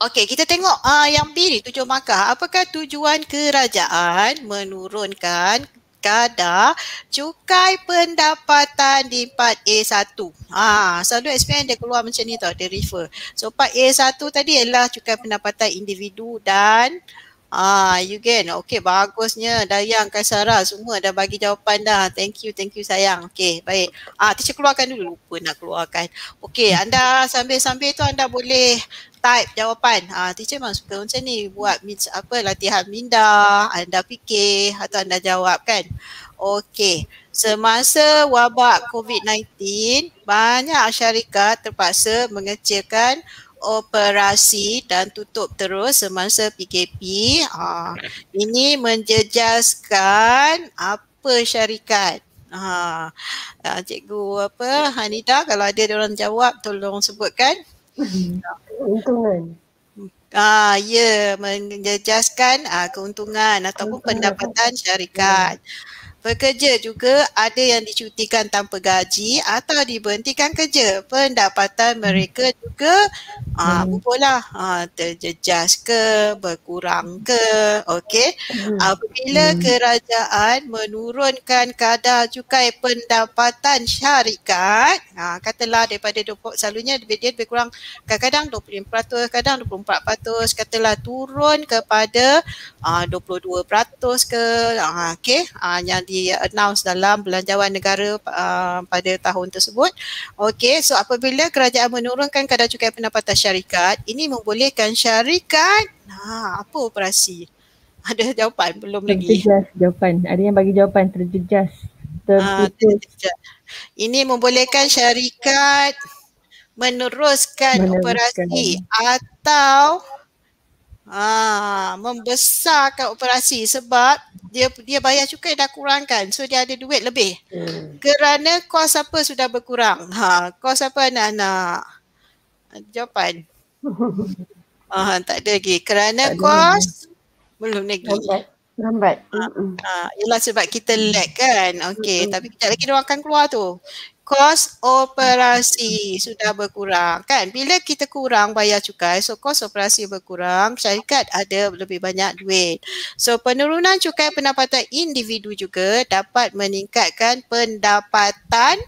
Okey, kita tengok uh, yang B ni, tujuh markah. Apakah tujuan kerajaan menurunkan kadar cukai pendapatan di part A1. Ha, selalu SPM dia keluar macam ni tau, dia refer. So part A1 tadi ialah cukai pendapatan individu dan Ah, you can. Okay, bagusnya. Dayang, Kaisara semua dah bagi jawapan dah. Thank you, thank you sayang. Okay, baik. Ah, teacher keluarkan dulu. Lupa nak keluarkan. Okay, anda sambil-sambil tu anda boleh type jawapan. Ah, teacher memang suka macam ni. Buat apa, latihan minda. Anda fikir atau anda jawab kan. Okay. Semasa wabak COVID-19, banyak syarikat terpaksa mengecilkan operasi dan tutup terus semasa PKP ha, ah, ini menjejaskan apa syarikat ha, cikgu apa Hanita kalau ada orang jawab tolong sebutkan keuntungan ah, ya menjejaskan ah, keuntungan ataupun keuntungan. pendapatan syarikat Pekerja juga ada yang dicutikan tanpa gaji atau diberhentikan kerja. Pendapatan mereka juga ah, hmm. uh, pula uh, terjejas ke, berkurang ke. okay. Hmm. Apabila hmm. kerajaan menurunkan kadar cukai pendapatan syarikat, uh, katalah daripada 20, selalunya dia lebih kurang kadang-kadang 25%, kadang 24%, katalah turun kepada ah, uh, 22% ke. Uh, Okey. Uh, yang di-announce dalam belanjawan negara uh, pada tahun tersebut. Okey, so apabila kerajaan menurunkan kadar cukai pendapatan syarikat, ini membolehkan syarikat, nah, apa operasi? Ada jawapan? Belum terjejas lagi. Terjejas jawapan. Ada yang bagi jawapan terjejas. Ah, terjejas. Uh, ini membolehkan syarikat meneruskan, meneruskan. operasi atau Ah, membesarkan operasi sebab dia dia bayar cukai dah kurangkan. So dia ada duit lebih. Hmm. Kerana kos apa sudah berkurang? Ha, kos apa anak-anak? Jawapan. ah, tak ada lagi. Kerana tak kos ada. belum lagi. Lambat. Lambat. Ha, ah, ha, hmm. ah, ialah sebab kita lag kan. Okey, hmm. tapi kita lagi dia akan keluar tu kos operasi sudah berkurang kan bila kita kurang bayar cukai so kos operasi berkurang syarikat ada lebih banyak duit so penurunan cukai pendapatan individu juga dapat meningkatkan pendapatan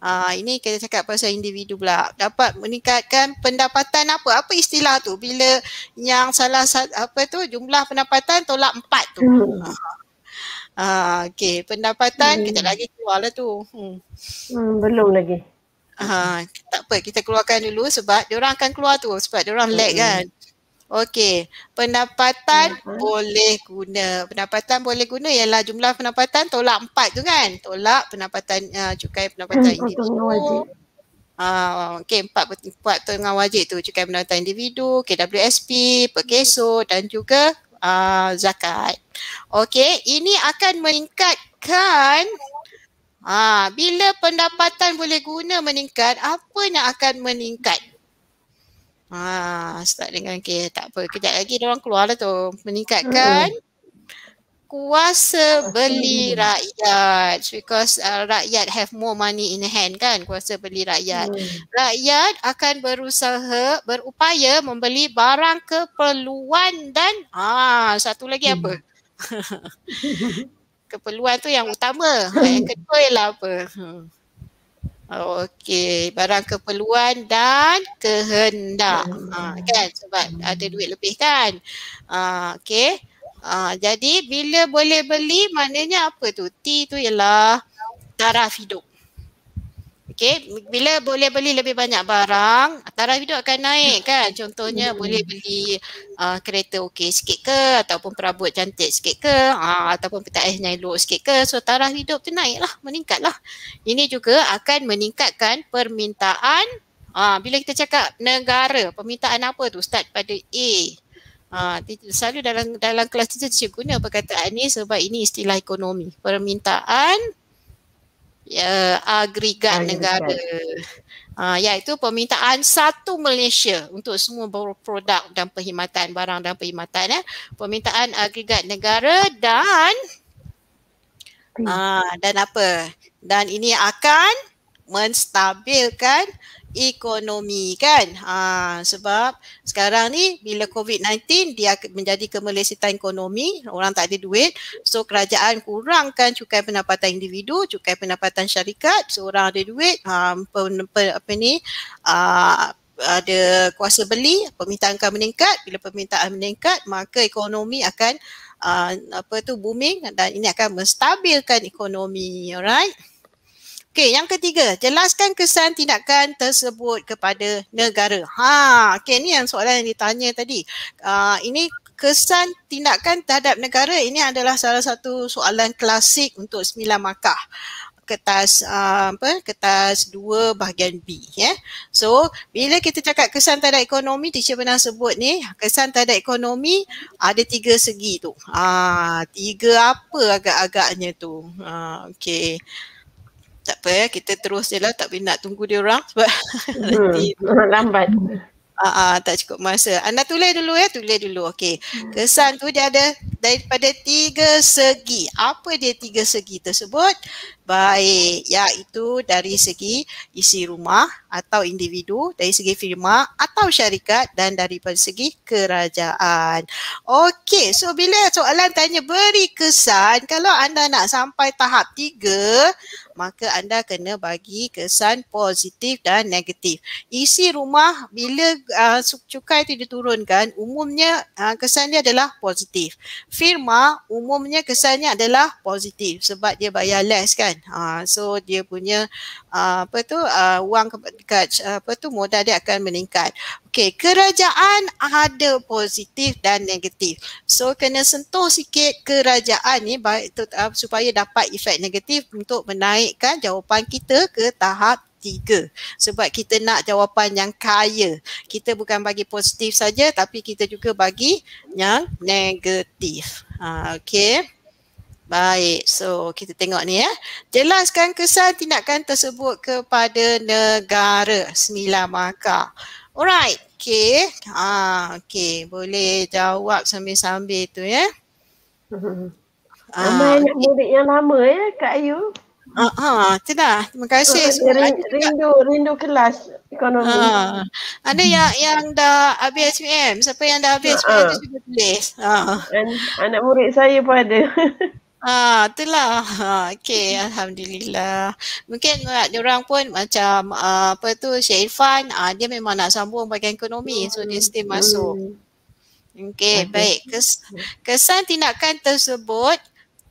Ah ini kita cakap pasal individu pula dapat meningkatkan pendapatan apa apa istilah tu bila yang salah satu apa tu jumlah pendapatan tolak empat tu hmm. Ah. Ah, okay. Pendapatan hmm. kita lagi keluar lah tu. Hmm. hmm belum lagi. Ah, tak apa. Kita keluarkan dulu sebab dia orang akan keluar tu. Sebab dia orang hmm. lag kan. Okey, pendapatan hmm. boleh guna. Pendapatan boleh guna ialah jumlah pendapatan tolak empat tu kan? Tolak pendapatan uh, cukai pendapatan hmm. individu. Uh, okey, empat empat tu dengan wajib tu cukai pendapatan individu, KWSP, perkeso dan juga uh, zakat. Okey, ini akan meningkatkan uh, bila pendapatan boleh guna meningkat, apa yang akan meningkat? Ah, start dengan K. tak apa. Kejap lagi dia orang keluar lah tu. Meningkatkan. Hmm kuasa beli rakyat because uh, rakyat have more money in hand kan kuasa beli rakyat hmm. rakyat akan berusaha berupaya membeli barang keperluan dan ah satu lagi hmm. apa keperluan tu yang utama ha, yang kedua ialah apa hmm. Okey, barang keperluan dan kehendak. Hmm. Ha, kan sebab ada duit lebih kan. Ha, ah, okay. okey. Ha, jadi bila boleh beli maknanya apa tu? T tu ialah taraf hidup. Okay, bila boleh beli lebih banyak barang, taraf hidup akan naik kan? Contohnya hmm. boleh beli uh, kereta okey sikit ke ataupun perabot cantik sikit ke uh, ataupun petak esnya elok sikit ke. So taraf hidup tu naik lah, meningkat lah. Ini juga akan meningkatkan permintaan Ha, bila kita cakap negara, permintaan apa tu? Start pada A. Uh, selalu dalam dalam kelas kita saya guna perkataan ni sebab ini istilah ekonomi. Permintaan ya agregat Ayat. negara. Uh, ha, iaitu ya, permintaan satu Malaysia untuk semua produk dan perkhidmatan, barang dan perkhidmatan. Eh. Permintaan agregat negara dan uh, dan apa? Dan ini akan menstabilkan ekonomi kan ha, sebab sekarang ni bila COVID-19 dia menjadi kemelesetan ekonomi orang tak ada duit so kerajaan kurangkan cukai pendapatan individu cukai pendapatan syarikat so orang ada duit ha, pen, pen, apa ni ha, ada kuasa beli permintaan akan meningkat bila permintaan meningkat maka ekonomi akan ha, apa tu booming dan ini akan menstabilkan ekonomi alright Okey, yang ketiga, jelaskan kesan tindakan tersebut kepada negara. Ha, okey ni yang soalan yang ditanya tadi. Uh, ini kesan tindakan terhadap negara ini adalah salah satu soalan klasik untuk 9 markah kertas uh, apa kertas 2 bahagian B ya. Yeah. So bila kita cakap kesan terhadap ekonomi teacher pernah sebut ni kesan terhadap ekonomi ada tiga segi tu. Ah uh, tiga apa agak-agaknya tu. Ah uh, okey tak apa ya, kita terus je lah. Tak boleh nak tunggu dia orang sebab hmm, nanti. lambat. Ah, uh, uh, tak cukup masa. Anda tulis dulu ya, tulis dulu. Okey. Kesan tu dia ada daripada tiga segi. Apa dia tiga segi tersebut? Baik, iaitu dari segi isi rumah atau individu, dari segi firma atau syarikat dan daripada segi kerajaan. Okey, so bila soalan tanya beri kesan, kalau anda nak sampai tahap tiga, maka anda kena bagi kesan positif dan negatif. Isi rumah bila uh, cukai itu diturunkan umumnya uh, ah, kesannya adalah positif. Firma umumnya kesannya adalah positif sebab dia bayar less kan. Uh, so dia punya uh, apa tu uh, wang dekat apa tu modal dia akan meningkat. Okay, kerajaan ada positif dan negatif. So, kena sentuh sikit kerajaan ni baik tu, uh, supaya dapat efek negatif untuk menaikkan jawapan kita ke tahap tiga. Sebab kita nak jawapan yang kaya. Kita bukan bagi positif saja tapi kita juga bagi yang negatif. Ha, ah, okay. Baik. So kita tengok ni ya. Eh. Jelaskan kesan tindakan tersebut kepada negara. Sembilan markah. Alright, okay. Ha, okay, boleh jawab sambil-sambil tu ya. Ramai uh, anak murid yang lama ya Kak Ayu. Ha, uh, uh, Terima kasih. Oh, rindu, rindu kelas ekonomi. Ha. ada yang yang dah habis SPM? Siapa yang dah habis SPM uh, tu juga tulis. Ha. Anak murid saya pun ada. Ah, itulah. Ah, okay, Alhamdulillah. Mungkin uh, lah, dia orang pun macam uh, apa tu Syed Irfan, uh, dia memang nak sambung bagian ekonomi. So, dia hmm. still masuk. Hmm. Okay, baik. Kes, kesan tindakan tersebut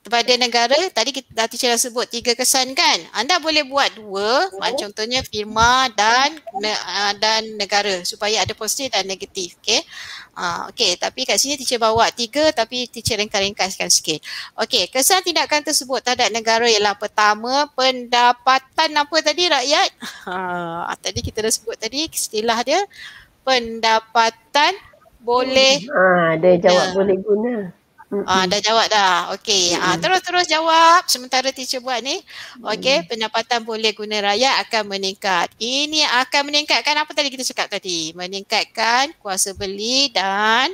kepada negara tadi kita dah teacher sebut tiga kesan kan anda boleh buat dua macam contohnya firma dan ah, dan negara supaya ada positif dan negatif okey uh, okey tapi kat sini teacher bawa tiga tapi teacher ringkas-ringkaskan sikit okey kesan tindakan tersebut terhadap negara ialah pertama pendapatan apa tadi rakyat ha uh, tadi kita dah sebut tadi istilah dia pendapatan boleh ha dia jawab boleh guna Ah, dah jawab dah. Okey. Ah, terus-terus jawab sementara teacher buat ni. Okey, pendapatan boleh guna rakyat akan meningkat. Ini akan meningkatkan apa tadi kita cakap tadi? Meningkatkan kuasa beli dan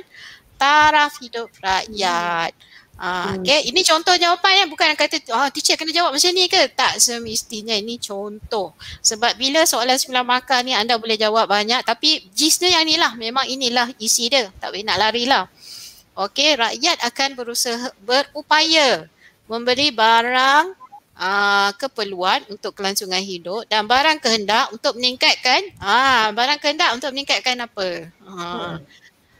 taraf hidup rakyat. Okay, ah, mm. okey. Ini contoh jawapan ya. Bukan kata ah, teacher kena jawab macam ni ke? Tak semestinya ini contoh. Sebab bila soalan sembilan makan ni anda boleh jawab banyak tapi jisnya yang inilah. Memang inilah isi dia. Tak boleh nak larilah. lah. Okey, rakyat akan berusaha berupaya memberi barang aa, ah, keperluan untuk kelangsungan hidup dan barang kehendak untuk meningkatkan ah barang kehendak untuk meningkatkan apa? Ha.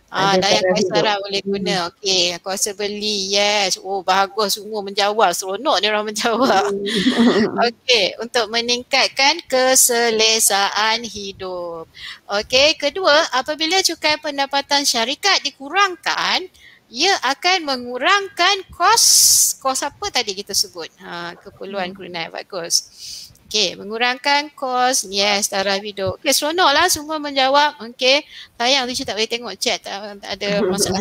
Ah, ah daya kuasa boleh guna. Hmm. Okey, kuasa beli. Yes. Oh bagus semua menjawab. Seronok dia orang menjawab. Hmm. Okey, untuk meningkatkan keselesaan hidup. Okey, kedua, apabila cukai pendapatan syarikat dikurangkan, ia akan mengurangkan kos kos apa tadi kita sebut ha, keperluan hmm. kerunaian bagus Okay, mengurangkan kos, yes, taraf hidup. Okay, seronok lah semua menjawab. Okay, sayang Tisha tak boleh tengok chat, tak, ada masalah.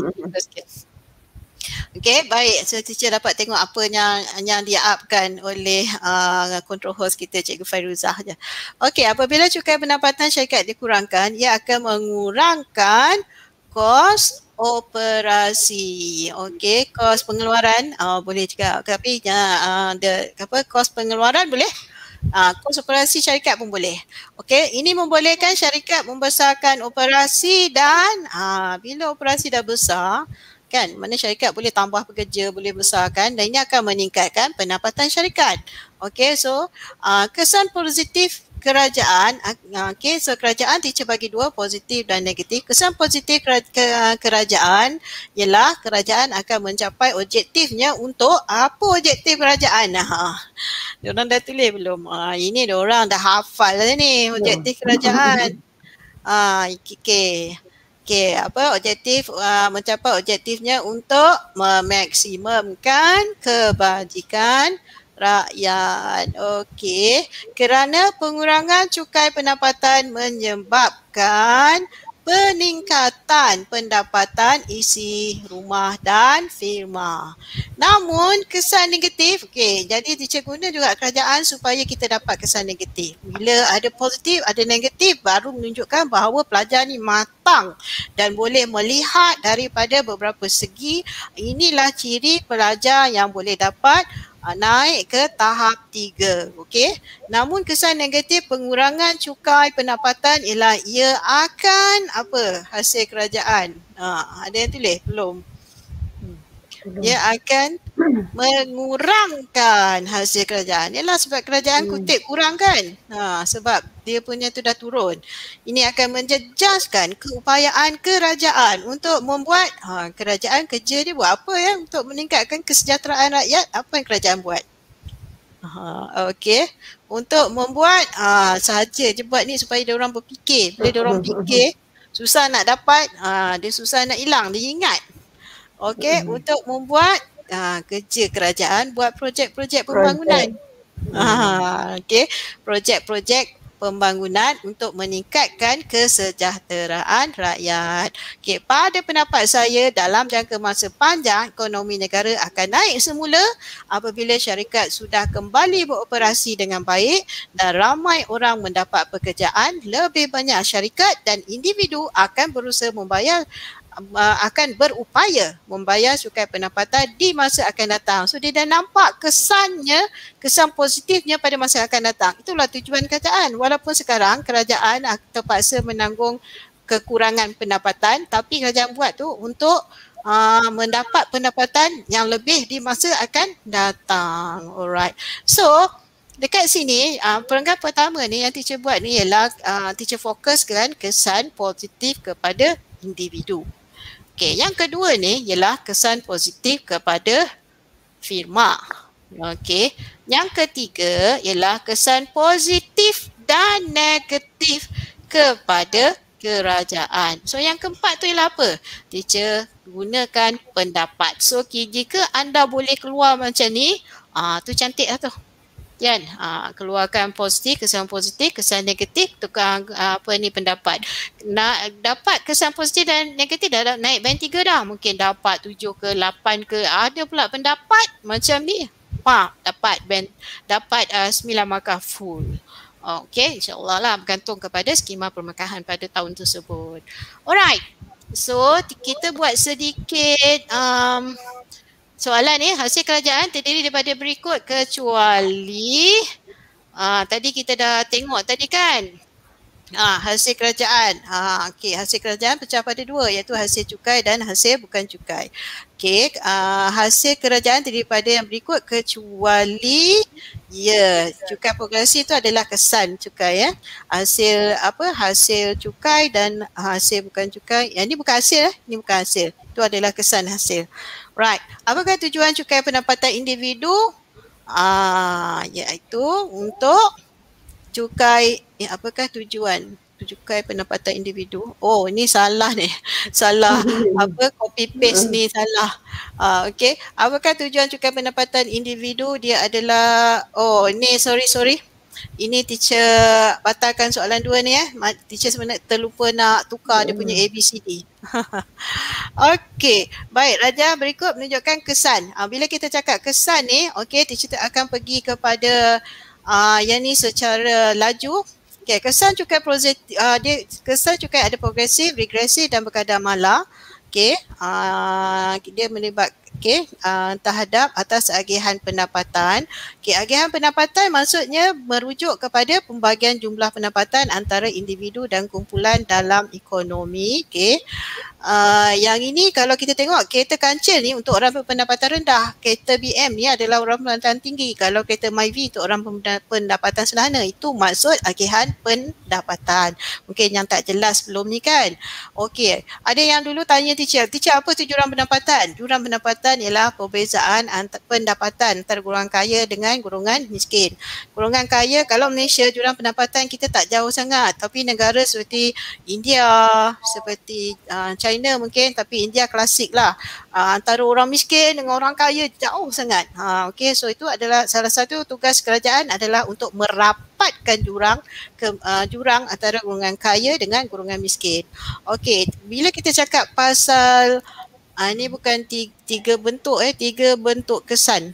Okay, baik. So, Tisha dapat tengok apa yang yang dia upkan oleh uh, control host kita, Cikgu Fairuzah. Je. Okay, apabila cukai pendapatan syarikat dikurangkan, ia akan mengurangkan kos operasi. Okey, kos pengeluaran uh, boleh juga. Tapi ya, uh, the, apa, kos pengeluaran boleh. Uh, kos operasi syarikat pun boleh. Okey, ini membolehkan syarikat membesarkan operasi dan uh, bila operasi dah besar, kan mana syarikat boleh tambah pekerja boleh besarkan dan ini akan meningkatkan pendapatan syarikat. Okey so uh, kesan positif kerajaan ah, ah, okey so kerajaan teacher bagi dua positif dan negatif kesan positif ah, kerajaan ialah kerajaan akan mencapai objektifnya untuk apa objektif kerajaan ha orang dah tulis belum ha, ini dia orang dah hafal dah ni objektif kerajaan ha okey okey apa objektif uh, mencapai objektifnya untuk memaksimumkan kebajikan rakyat. Okey, kerana pengurangan cukai pendapatan menyebabkan peningkatan pendapatan isi rumah dan firma. Namun kesan negatif, okey, jadi teacher guna juga kerajaan supaya kita dapat kesan negatif. Bila ada positif, ada negatif baru menunjukkan bahawa pelajar ni matang dan boleh melihat daripada beberapa segi inilah ciri pelajar yang boleh dapat uh, naik ke tahap tiga, okay. namun kesan negatif pengurangan cukai pendapatan ialah ia akan apa hasil kerajaan uh, ada yang tulis belum Ya akan mengurangkan hasil kerajaan. Ialah sebab kerajaan hmm. kutip kurang kan? Ha, sebab dia punya tu dah turun. Ini akan menjejaskan keupayaan kerajaan untuk membuat ha, kerajaan kerja dia buat apa ya? Untuk meningkatkan kesejahteraan rakyat, apa yang kerajaan buat? Ha, okay. Untuk membuat ha, sahaja je buat ni supaya dia orang berfikir. Bila dia orang hmm, hmm, hmm, fikir, susah nak dapat, ha, dia susah nak hilang, dia ingat okey mm-hmm. untuk membuat uh, kerja kerajaan buat projek-projek pembangunan mm okey projek-projek pembangunan untuk meningkatkan kesejahteraan rakyat. Okey, pada pendapat saya dalam jangka masa panjang ekonomi negara akan naik semula apabila syarikat sudah kembali beroperasi dengan baik dan ramai orang mendapat pekerjaan, lebih banyak syarikat dan individu akan berusaha membayar uh, akan berupaya membayar cukai pendapatan di masa akan datang. So dia dah nampak kesannya, kesan positifnya pada masa akan datang. Itulah tujuan kerajaan. Walaupun sekarang kerajaan ah, terpaksa menanggung kekurangan pendapatan, tapi kerajaan buat tu untuk Uh, mendapat pendapatan yang lebih di masa akan datang. Alright. So, dekat sini, uh, perenggan pertama ni yang teacher buat ni ialah uh, teacher fokus kan, kesan positif kepada individu. Okey, yang kedua ni ialah kesan positif kepada firma. Okey, yang ketiga ialah kesan positif dan negatif kepada kerajaan. So yang keempat tu ialah apa? Teacher gunakan pendapat. So jika anda boleh keluar macam ni, ah tu cantik lah tu kan uh, keluarkan positif kesan positif kesan negatif tukar uh, apa ni pendapat nak dapat kesan positif dan negatif dah, dah naik band tiga dah mungkin dapat tujuh ke lapan ke ada pula pendapat macam ni Pak dapat band dapat ah, sembilan uh, markah full Okay, insyaAllah lah bergantung kepada skema permakahan pada tahun tersebut. Alright, so kita buat sedikit um, soalan ni hasil kerajaan terdiri daripada berikut kecuali uh, tadi kita dah tengok tadi kan uh, hasil kerajaan uh, ah, okay, hasil kerajaan pecah pada dua iaitu hasil cukai dan hasil bukan cukai okay, uh, hasil kerajaan terdiri daripada yang berikut kecuali ya yeah, cukai progresif itu adalah kesan cukai ya hasil apa hasil cukai dan hasil bukan cukai yang ini bukan hasil eh? ini bukan hasil itu adalah kesan hasil Right. Apakah tujuan cukai pendapatan individu? Ah, iaitu untuk cukai eh, apakah tujuan cukai pendapatan individu? Oh, ni salah ni. Salah apa copy paste ni salah. Ah, okey. Apakah tujuan cukai pendapatan individu? Dia adalah oh, ni sorry sorry. Ini teacher batalkan soalan dua ni eh. Teacher sebenarnya terlupa nak tukar dia punya ABCD. okay. Baik. Raja berikut menunjukkan kesan. Uh, bila kita cakap kesan ni, okay, teacher tak akan pergi kepada uh, yang ni secara laju. Okay. Kesan cukai, positif, uh, ah, dia, kesan cukai ada progresif, regresif dan berkadar malah. Okay. Uh, dia melibat okay, uh, terhadap atas agihan pendapatan. Okay, agihan pendapatan maksudnya merujuk kepada pembagian jumlah pendapatan antara individu dan kumpulan dalam ekonomi. Okay. Uh, yang ini kalau kita tengok kereta kancil ni untuk orang pendapatan rendah, kereta BM ni adalah orang pendapatan tinggi. Kalau kereta MyV itu orang pendapatan sederhana, itu maksud agihan pendapatan. Mungkin yang tak jelas sebelum ni kan. Okey, ada yang dulu tanya teacher, teacher apa tu jurang pendapatan? Jurang pendapatan pendapatan ialah perbezaan antara pendapatan antara golongan kaya dengan golongan miskin. Golongan kaya kalau Malaysia jurang pendapatan kita tak jauh sangat tapi negara seperti India, seperti uh, China mungkin tapi India klasik lah. Uh, antara orang miskin dengan orang kaya jauh sangat. uh, okay. So itu adalah salah satu tugas kerajaan adalah untuk merap dapatkan jurang ke uh, jurang antara golongan kaya dengan golongan miskin. Okey, bila kita cakap pasal Ah ni bukan tiga, tiga bentuk eh, tiga bentuk kesan.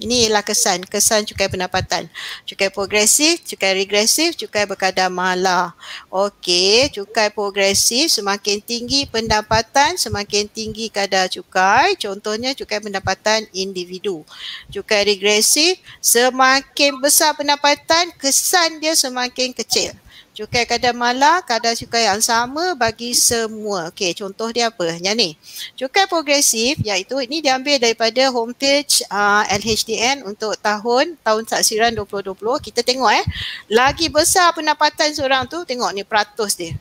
Ini ialah kesan, kesan cukai pendapatan. Cukai progresif, cukai regresif, cukai berkadar mala. Okey, cukai progresif semakin tinggi pendapatan, semakin tinggi kadar cukai. Contohnya cukai pendapatan individu. Cukai regresif, semakin besar pendapatan, kesan dia semakin kecil. Cukai kadar malah, kadar cukai yang sama bagi semua. Okey, contoh dia apa? Yang ni. Cukai progresif iaitu ini diambil daripada homepage uh, ah, LHDN untuk tahun tahun saksiran 2020. Kita tengok eh. Lagi besar pendapatan seorang tu, tengok ni peratus dia.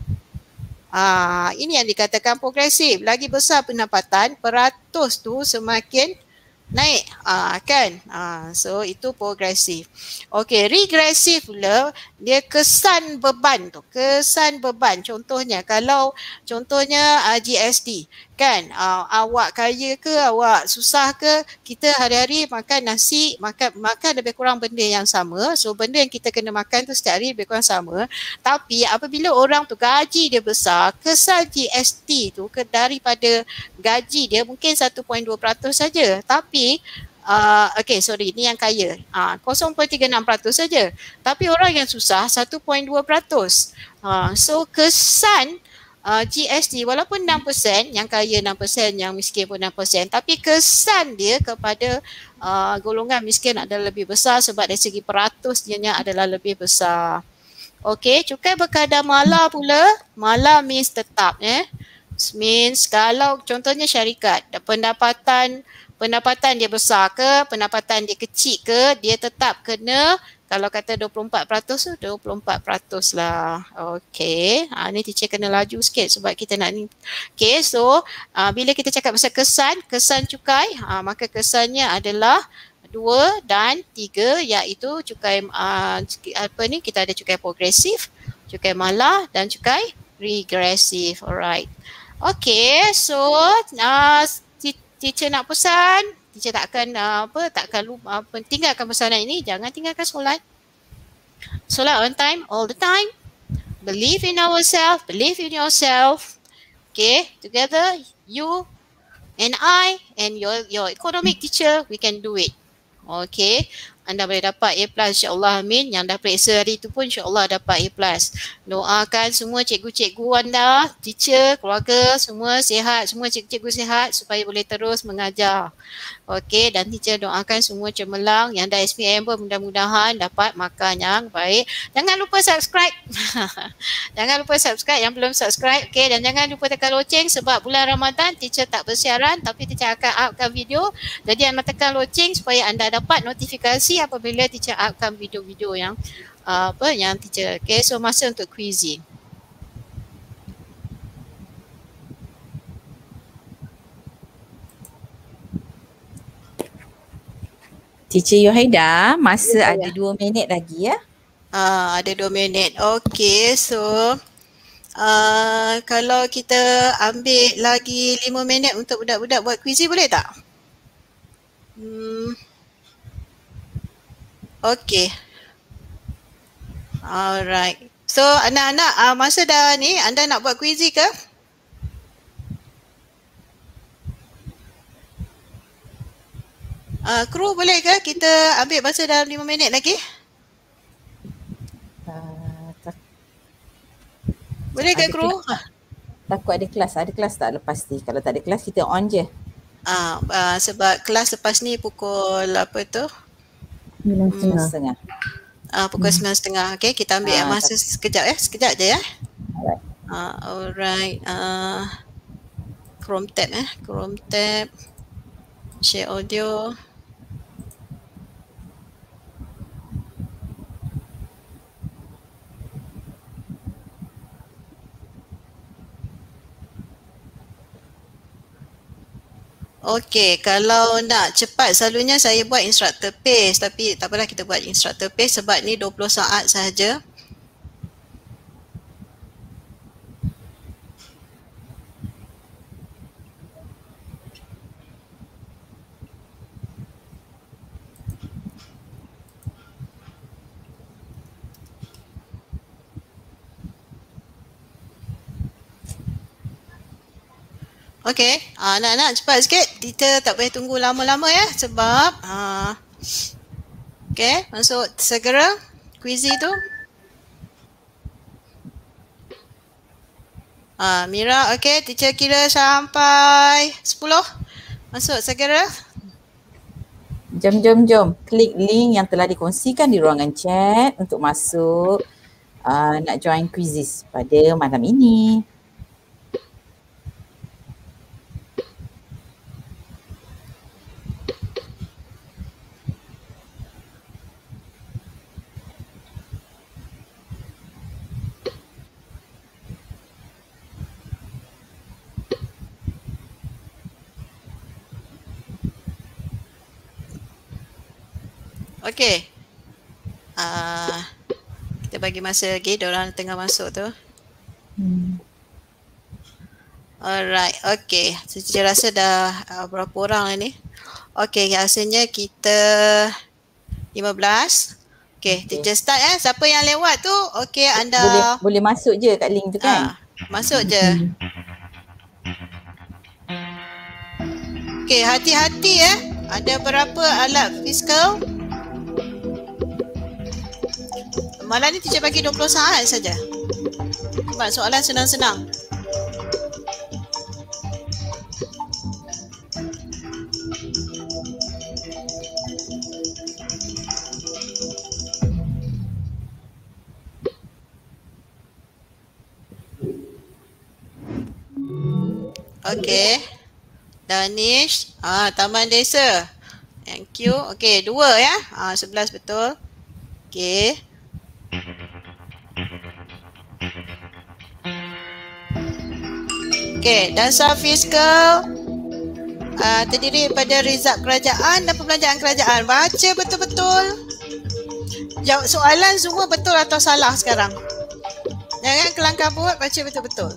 Ah, uh, ini yang dikatakan progresif. Lagi besar pendapatan, peratus tu semakin naik uh, kan uh, so itu progresif okey regresif pula dia kesan beban tu kesan beban contohnya kalau contohnya uh, ah, GST kan uh, awak kaya ke awak susah ke kita hari-hari makan nasi makan makan lebih kurang benda yang sama so benda yang kita kena makan tu setiap hari lebih kurang sama tapi apabila orang tu gaji dia besar kesan GST tu ke daripada gaji dia mungkin 1.2% saja tapi tapi uh, okay sorry ni yang kaya uh, 0.36% saja tapi orang yang susah 1.2% uh, so kesan uh, GST walaupun 6% yang kaya 6% yang miskin pun 6% tapi kesan dia kepada uh, golongan miskin adalah lebih besar sebab dari segi peratusnya adalah lebih besar Okay, cukai berkadar malah pula. Malah means tetap. Eh. Means kalau contohnya syarikat pendapatan pendapatan dia besar ke, pendapatan dia kecil ke, dia tetap kena kalau kata 24% tu 24% lah. Okay. Ha, ah, ni teacher kena laju sikit sebab kita nak ni. Okay. So uh, bila kita cakap pasal kesan, kesan cukai ha, maka kesannya adalah dua dan tiga iaitu cukai uh, apa ni kita ada cukai progresif, cukai malah dan cukai regresif. Alright. Okay. So uh, teacher nak pesan, teacher takkan uh, apa takkan lupa apa uh, tinggalkan pesanan ini, jangan tinggalkan solat. Solat on time all the time. Believe in ourselves, believe in yourself. Okay, together you and I and your your economic teacher we can do it. Okay anda boleh dapat A+, plus, insyaAllah amin. Yang dah periksa hari tu pun insyaAllah dapat A+. plus. Doakan semua cikgu-cikgu anda, teacher, keluarga, semua sihat, semua cikgu-cikgu sihat supaya boleh terus mengajar. Okey dan teacher doakan semua cemerlang yang dah SPM pun mudah-mudahan dapat makan yang baik. Jangan lupa subscribe. jangan lupa subscribe yang belum subscribe. Okey dan jangan lupa tekan loceng sebab bulan Ramadan teacher tak bersiaran tapi teacher akan upkan video. Jadi anda tekan loceng supaya anda dapat notifikasi apabila teacher upkan video-video yang apa yang teacher. Okey so masa untuk quizzing. Teacher Yohaida, masa ya, ada ya. dua minit lagi ya. Ah, ada dua minit. Okey, so Uh, kalau kita ambil lagi lima minit untuk budak-budak buat kuisi boleh tak? Hmm. Okay. Alright. So anak-anak uh, masa dah ni anda nak buat kuisi ke? Uh, kru boleh ke kita ambil masa dalam lima minit lagi? Uh, tak. Boleh ke kru? Ah, takut ada kelas. Ada kelas tak lepas ni? Kalau tak ada kelas kita on je. uh, uh, sebab kelas lepas ni pukul apa tu? sembilan Hmm. Ah, uh, pukul hmm. setengah Okey, kita ambil uh, masa tak. sekejap ya. Sekejap je ya. Alright. Uh, alright. Uh, Chrome tab eh. Chrome tab. Share audio. Share audio. Okey, kalau nak cepat selalunya saya buat instructor pace tapi tak apalah kita buat instructor pace sebab ni 20 saat saja. Okey, anak-anak ah, cepat sikit. Kita tak boleh tunggu lama-lama ya sebab uh, Okey, masuk segera kuizi tu. Uh, Mira, okey, teacher kira sampai 10. Masuk segera. Jom, jom, jom. Klik link yang telah dikongsikan di ruangan chat untuk masuk uh, nak join quizzes pada malam ini. Okay. Uh, ah, kita bagi masa lagi. Diorang tengah masuk tu. Hmm. Alright. Okay. Saya rasa dah uh, berapa orang lah ni. Okay. Rasanya kita 15. Okay. Teacher okay. start eh. Siapa yang lewat tu. Okay. Anda. Boleh, boleh masuk je kat link tu kan. Uh, masuk je. Okay. Hati-hati eh. Ada berapa alat fiskal? malam ni teacher bagi 20 saat saja. Sebab soalan senang-senang. Okey. Danish, ah Taman Desa. Thank you. Okey, dua ya. Ah 11 betul. Okey. Okey, dansa fiskal uh, terdiri pada rizab kerajaan dan perbelanjaan kerajaan. Baca betul-betul. Jawab soalan semua betul atau salah sekarang. Jangan kelangkabut, baca betul-betul.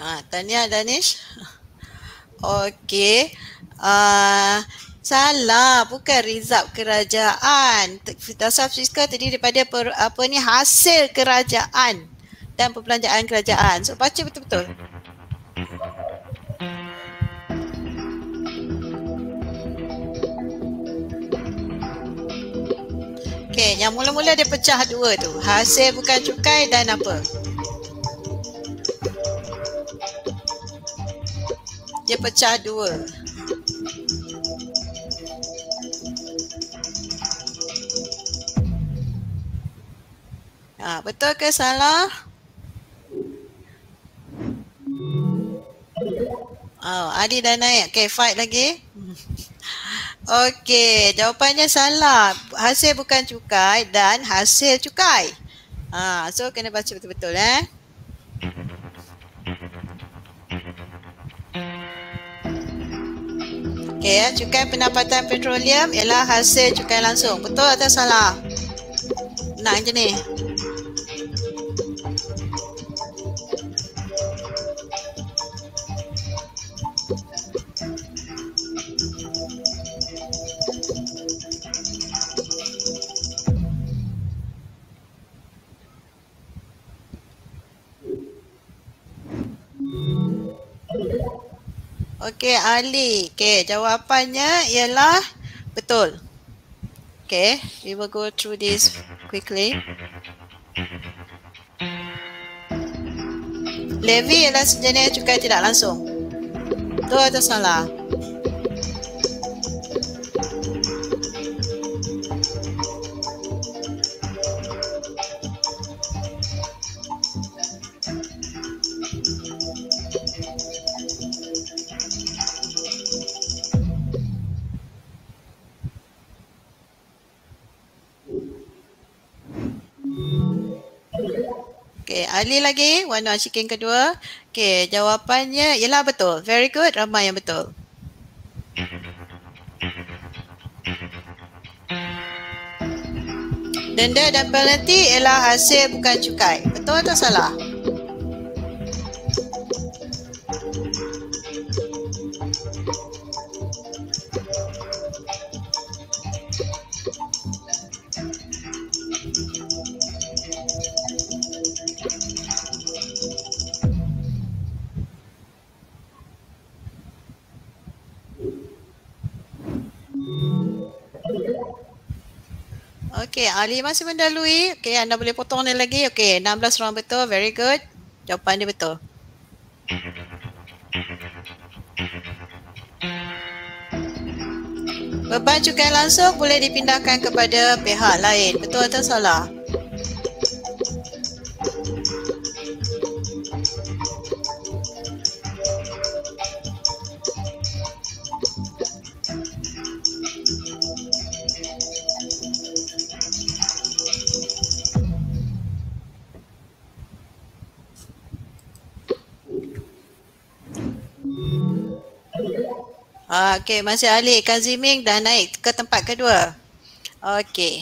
Ah, tanya Danish. Okey. Uh, salah bukan rizab kerajaan tasawuf fiska tadi daripada per, apa ni hasil kerajaan dan perbelanjaan kerajaan so baca betul-betul Okay, yang mula-mula dia pecah dua tu. Hasil bukan cukai dan apa? dia pecah dua Ah betul ke salah Oh, Adi dah naik. Okay, fight lagi. Okay, jawapannya salah. Hasil bukan cukai dan hasil cukai. Ah, so kena baca betul-betul eh. Okay, ya. cukai pendapatan petroleum ialah hasil cukai langsung. Betul atau salah? Nah, macam ni. Okey, Ali. Okey, jawapannya ialah betul. Okey, we will go through this quickly. Levy ialah sejenis cukai tidak langsung. Betul atau salah? sekali lagi Wan Wan Chicken kedua. Okay, jawapannya ialah betul. Very good. Ramai yang betul. Denda dan penalti ialah hasil bukan cukai. Betul atau salah? Ali masih mendalui. Okey, anda boleh potong ni lagi. Okey, 16 orang betul. Very good. Jawapan dia betul. Beban cukai langsung boleh dipindahkan kepada pihak lain. Betul atau salah? Okey, masih Ali Kak Ziming dah naik ke tempat kedua. Okey.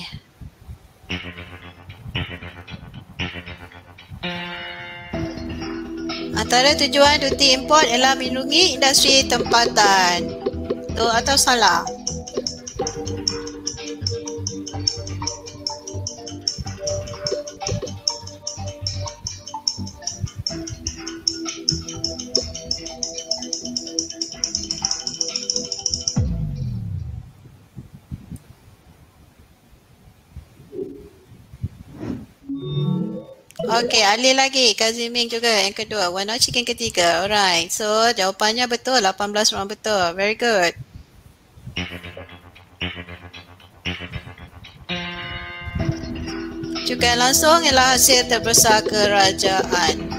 Antara tujuan duty import ialah melindungi industri tempatan. Tu atau salah? Okey, alih lagi. Kazim juga yang kedua. Warna chicken ketiga. Alright. So, jawapannya betul. 18 orang betul. Very good. Juga langsung ialah hasil terbesar kerajaan.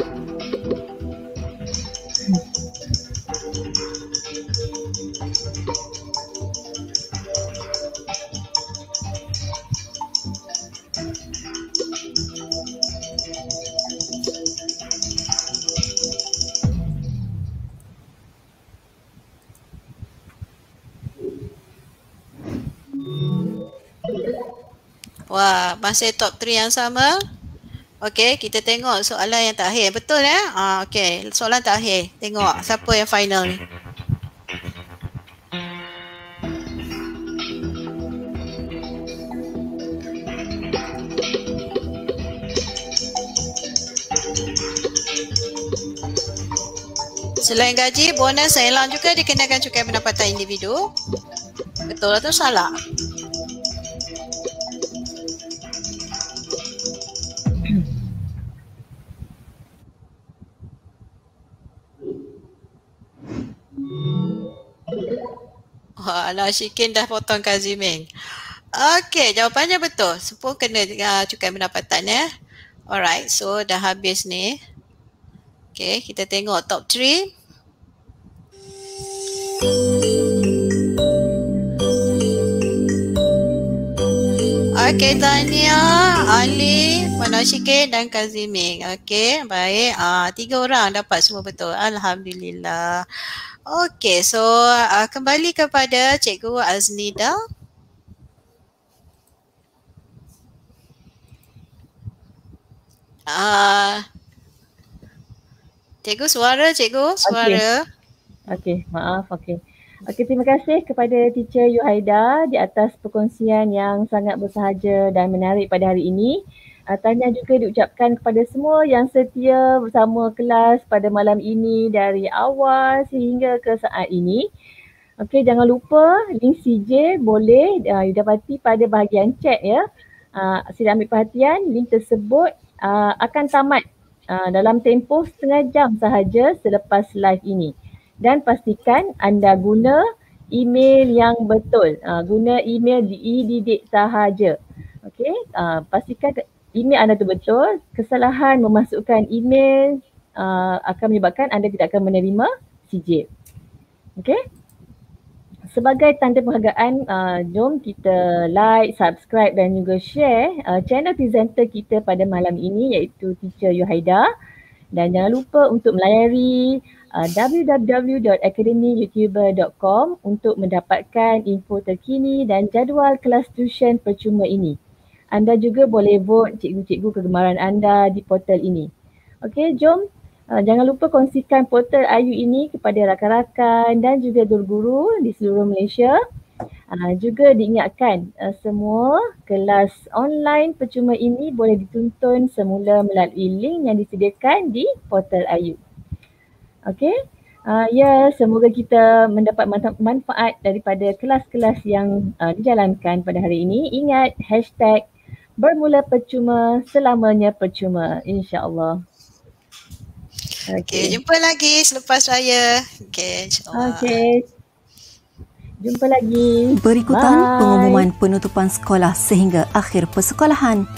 Wah, masih top 3 yang sama. Okey, kita tengok soalan yang terakhir. Betul eh? Ha, ah, okey. Soalan terakhir. Tengok hmm. siapa yang final ni. Selain gaji, bonus yang hilang juga dikenakan cukai pendapatan individu. Betul atau salah? Alah, Syikin dah potong Kak Ziming. Okay, jawapannya betul. Sepuluh kena uh, cukai pendapatan ya. Alright, so dah habis ni. Okay, kita tengok top three. Okay, Tania, Ali, Manoshike dan Kazimik. Okay, baik. uh, tiga orang dapat semua betul. Alhamdulillah. Okey, so uh, kembali kepada Cikgu Aznida. Uh, cikgu suara, cikgu suara. Okey, okay, maaf. okay. Okay, terima kasih kepada teacher Yuhaida di atas perkongsian yang sangat bersahaja dan menarik pada hari ini uh, ah, tahniah juga diucapkan kepada semua yang setia bersama kelas pada malam ini dari awal sehingga ke saat ini. Okey jangan lupa link CJ boleh uh, ah, you dapati pada bahagian chat ya. Uh, sila ambil perhatian link tersebut uh, akan tamat uh, dalam tempoh setengah jam sahaja selepas live ini. Dan pastikan anda guna email yang betul. Uh, guna email di didik sahaja. Okey, uh, pastikan email anda tu betul, kesalahan memasukkan email uh, akan menyebabkan anda tidak akan menerima sijil. Okey. Sebagai tanda penghargaan, uh, jom kita like, subscribe dan juga share uh, channel presenter kita pada malam ini iaitu Teacher Yuhaida. Dan jangan lupa untuk melayari uh, www.academyyoutuber.com untuk mendapatkan info terkini dan jadual kelas tuition percuma ini. Anda juga boleh vote cikgu-cikgu kegemaran anda di portal ini. Okey, jom uh, jangan lupa kongsikan portal IU ini kepada rakan-rakan dan juga guru-guru di seluruh Malaysia. Uh, juga diingatkan uh, semua kelas online percuma ini boleh ditonton semula melalui link yang disediakan di portal IU. Okey. Uh, ya, yeah, semoga kita mendapat manfaat daripada kelas-kelas yang uh, dijalankan pada hari ini. Ingat hashtag bermula percuma selamanya percuma insyaallah okey okay, jumpa lagi selepas raya okey okey jumpa lagi berikutan Bye. pengumuman penutupan sekolah sehingga akhir persekolahan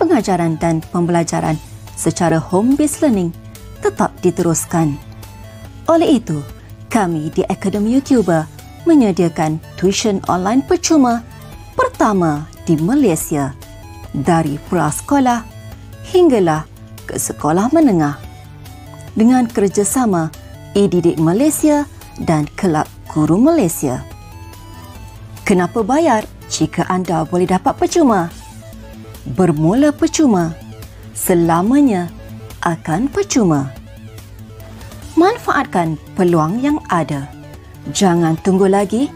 pengajaran dan pembelajaran secara home based learning tetap diteruskan oleh itu kami di Akademi YouTuber menyediakan tuition online percuma pertama di Malaysia dari prasekolah hinggalah ke sekolah menengah dengan kerjasama iDidik Malaysia dan Kelab Guru Malaysia. Kenapa bayar jika anda boleh dapat percuma? Bermula percuma, selamanya akan percuma. Manfaatkan peluang yang ada. Jangan tunggu lagi,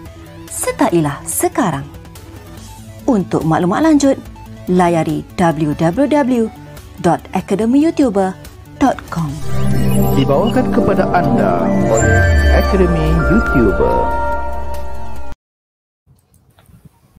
sertailah sekarang. Untuk maklumat lanjut, layari www.academyyoutuber.com Dibawakan kepada anda oleh Academy Youtuber.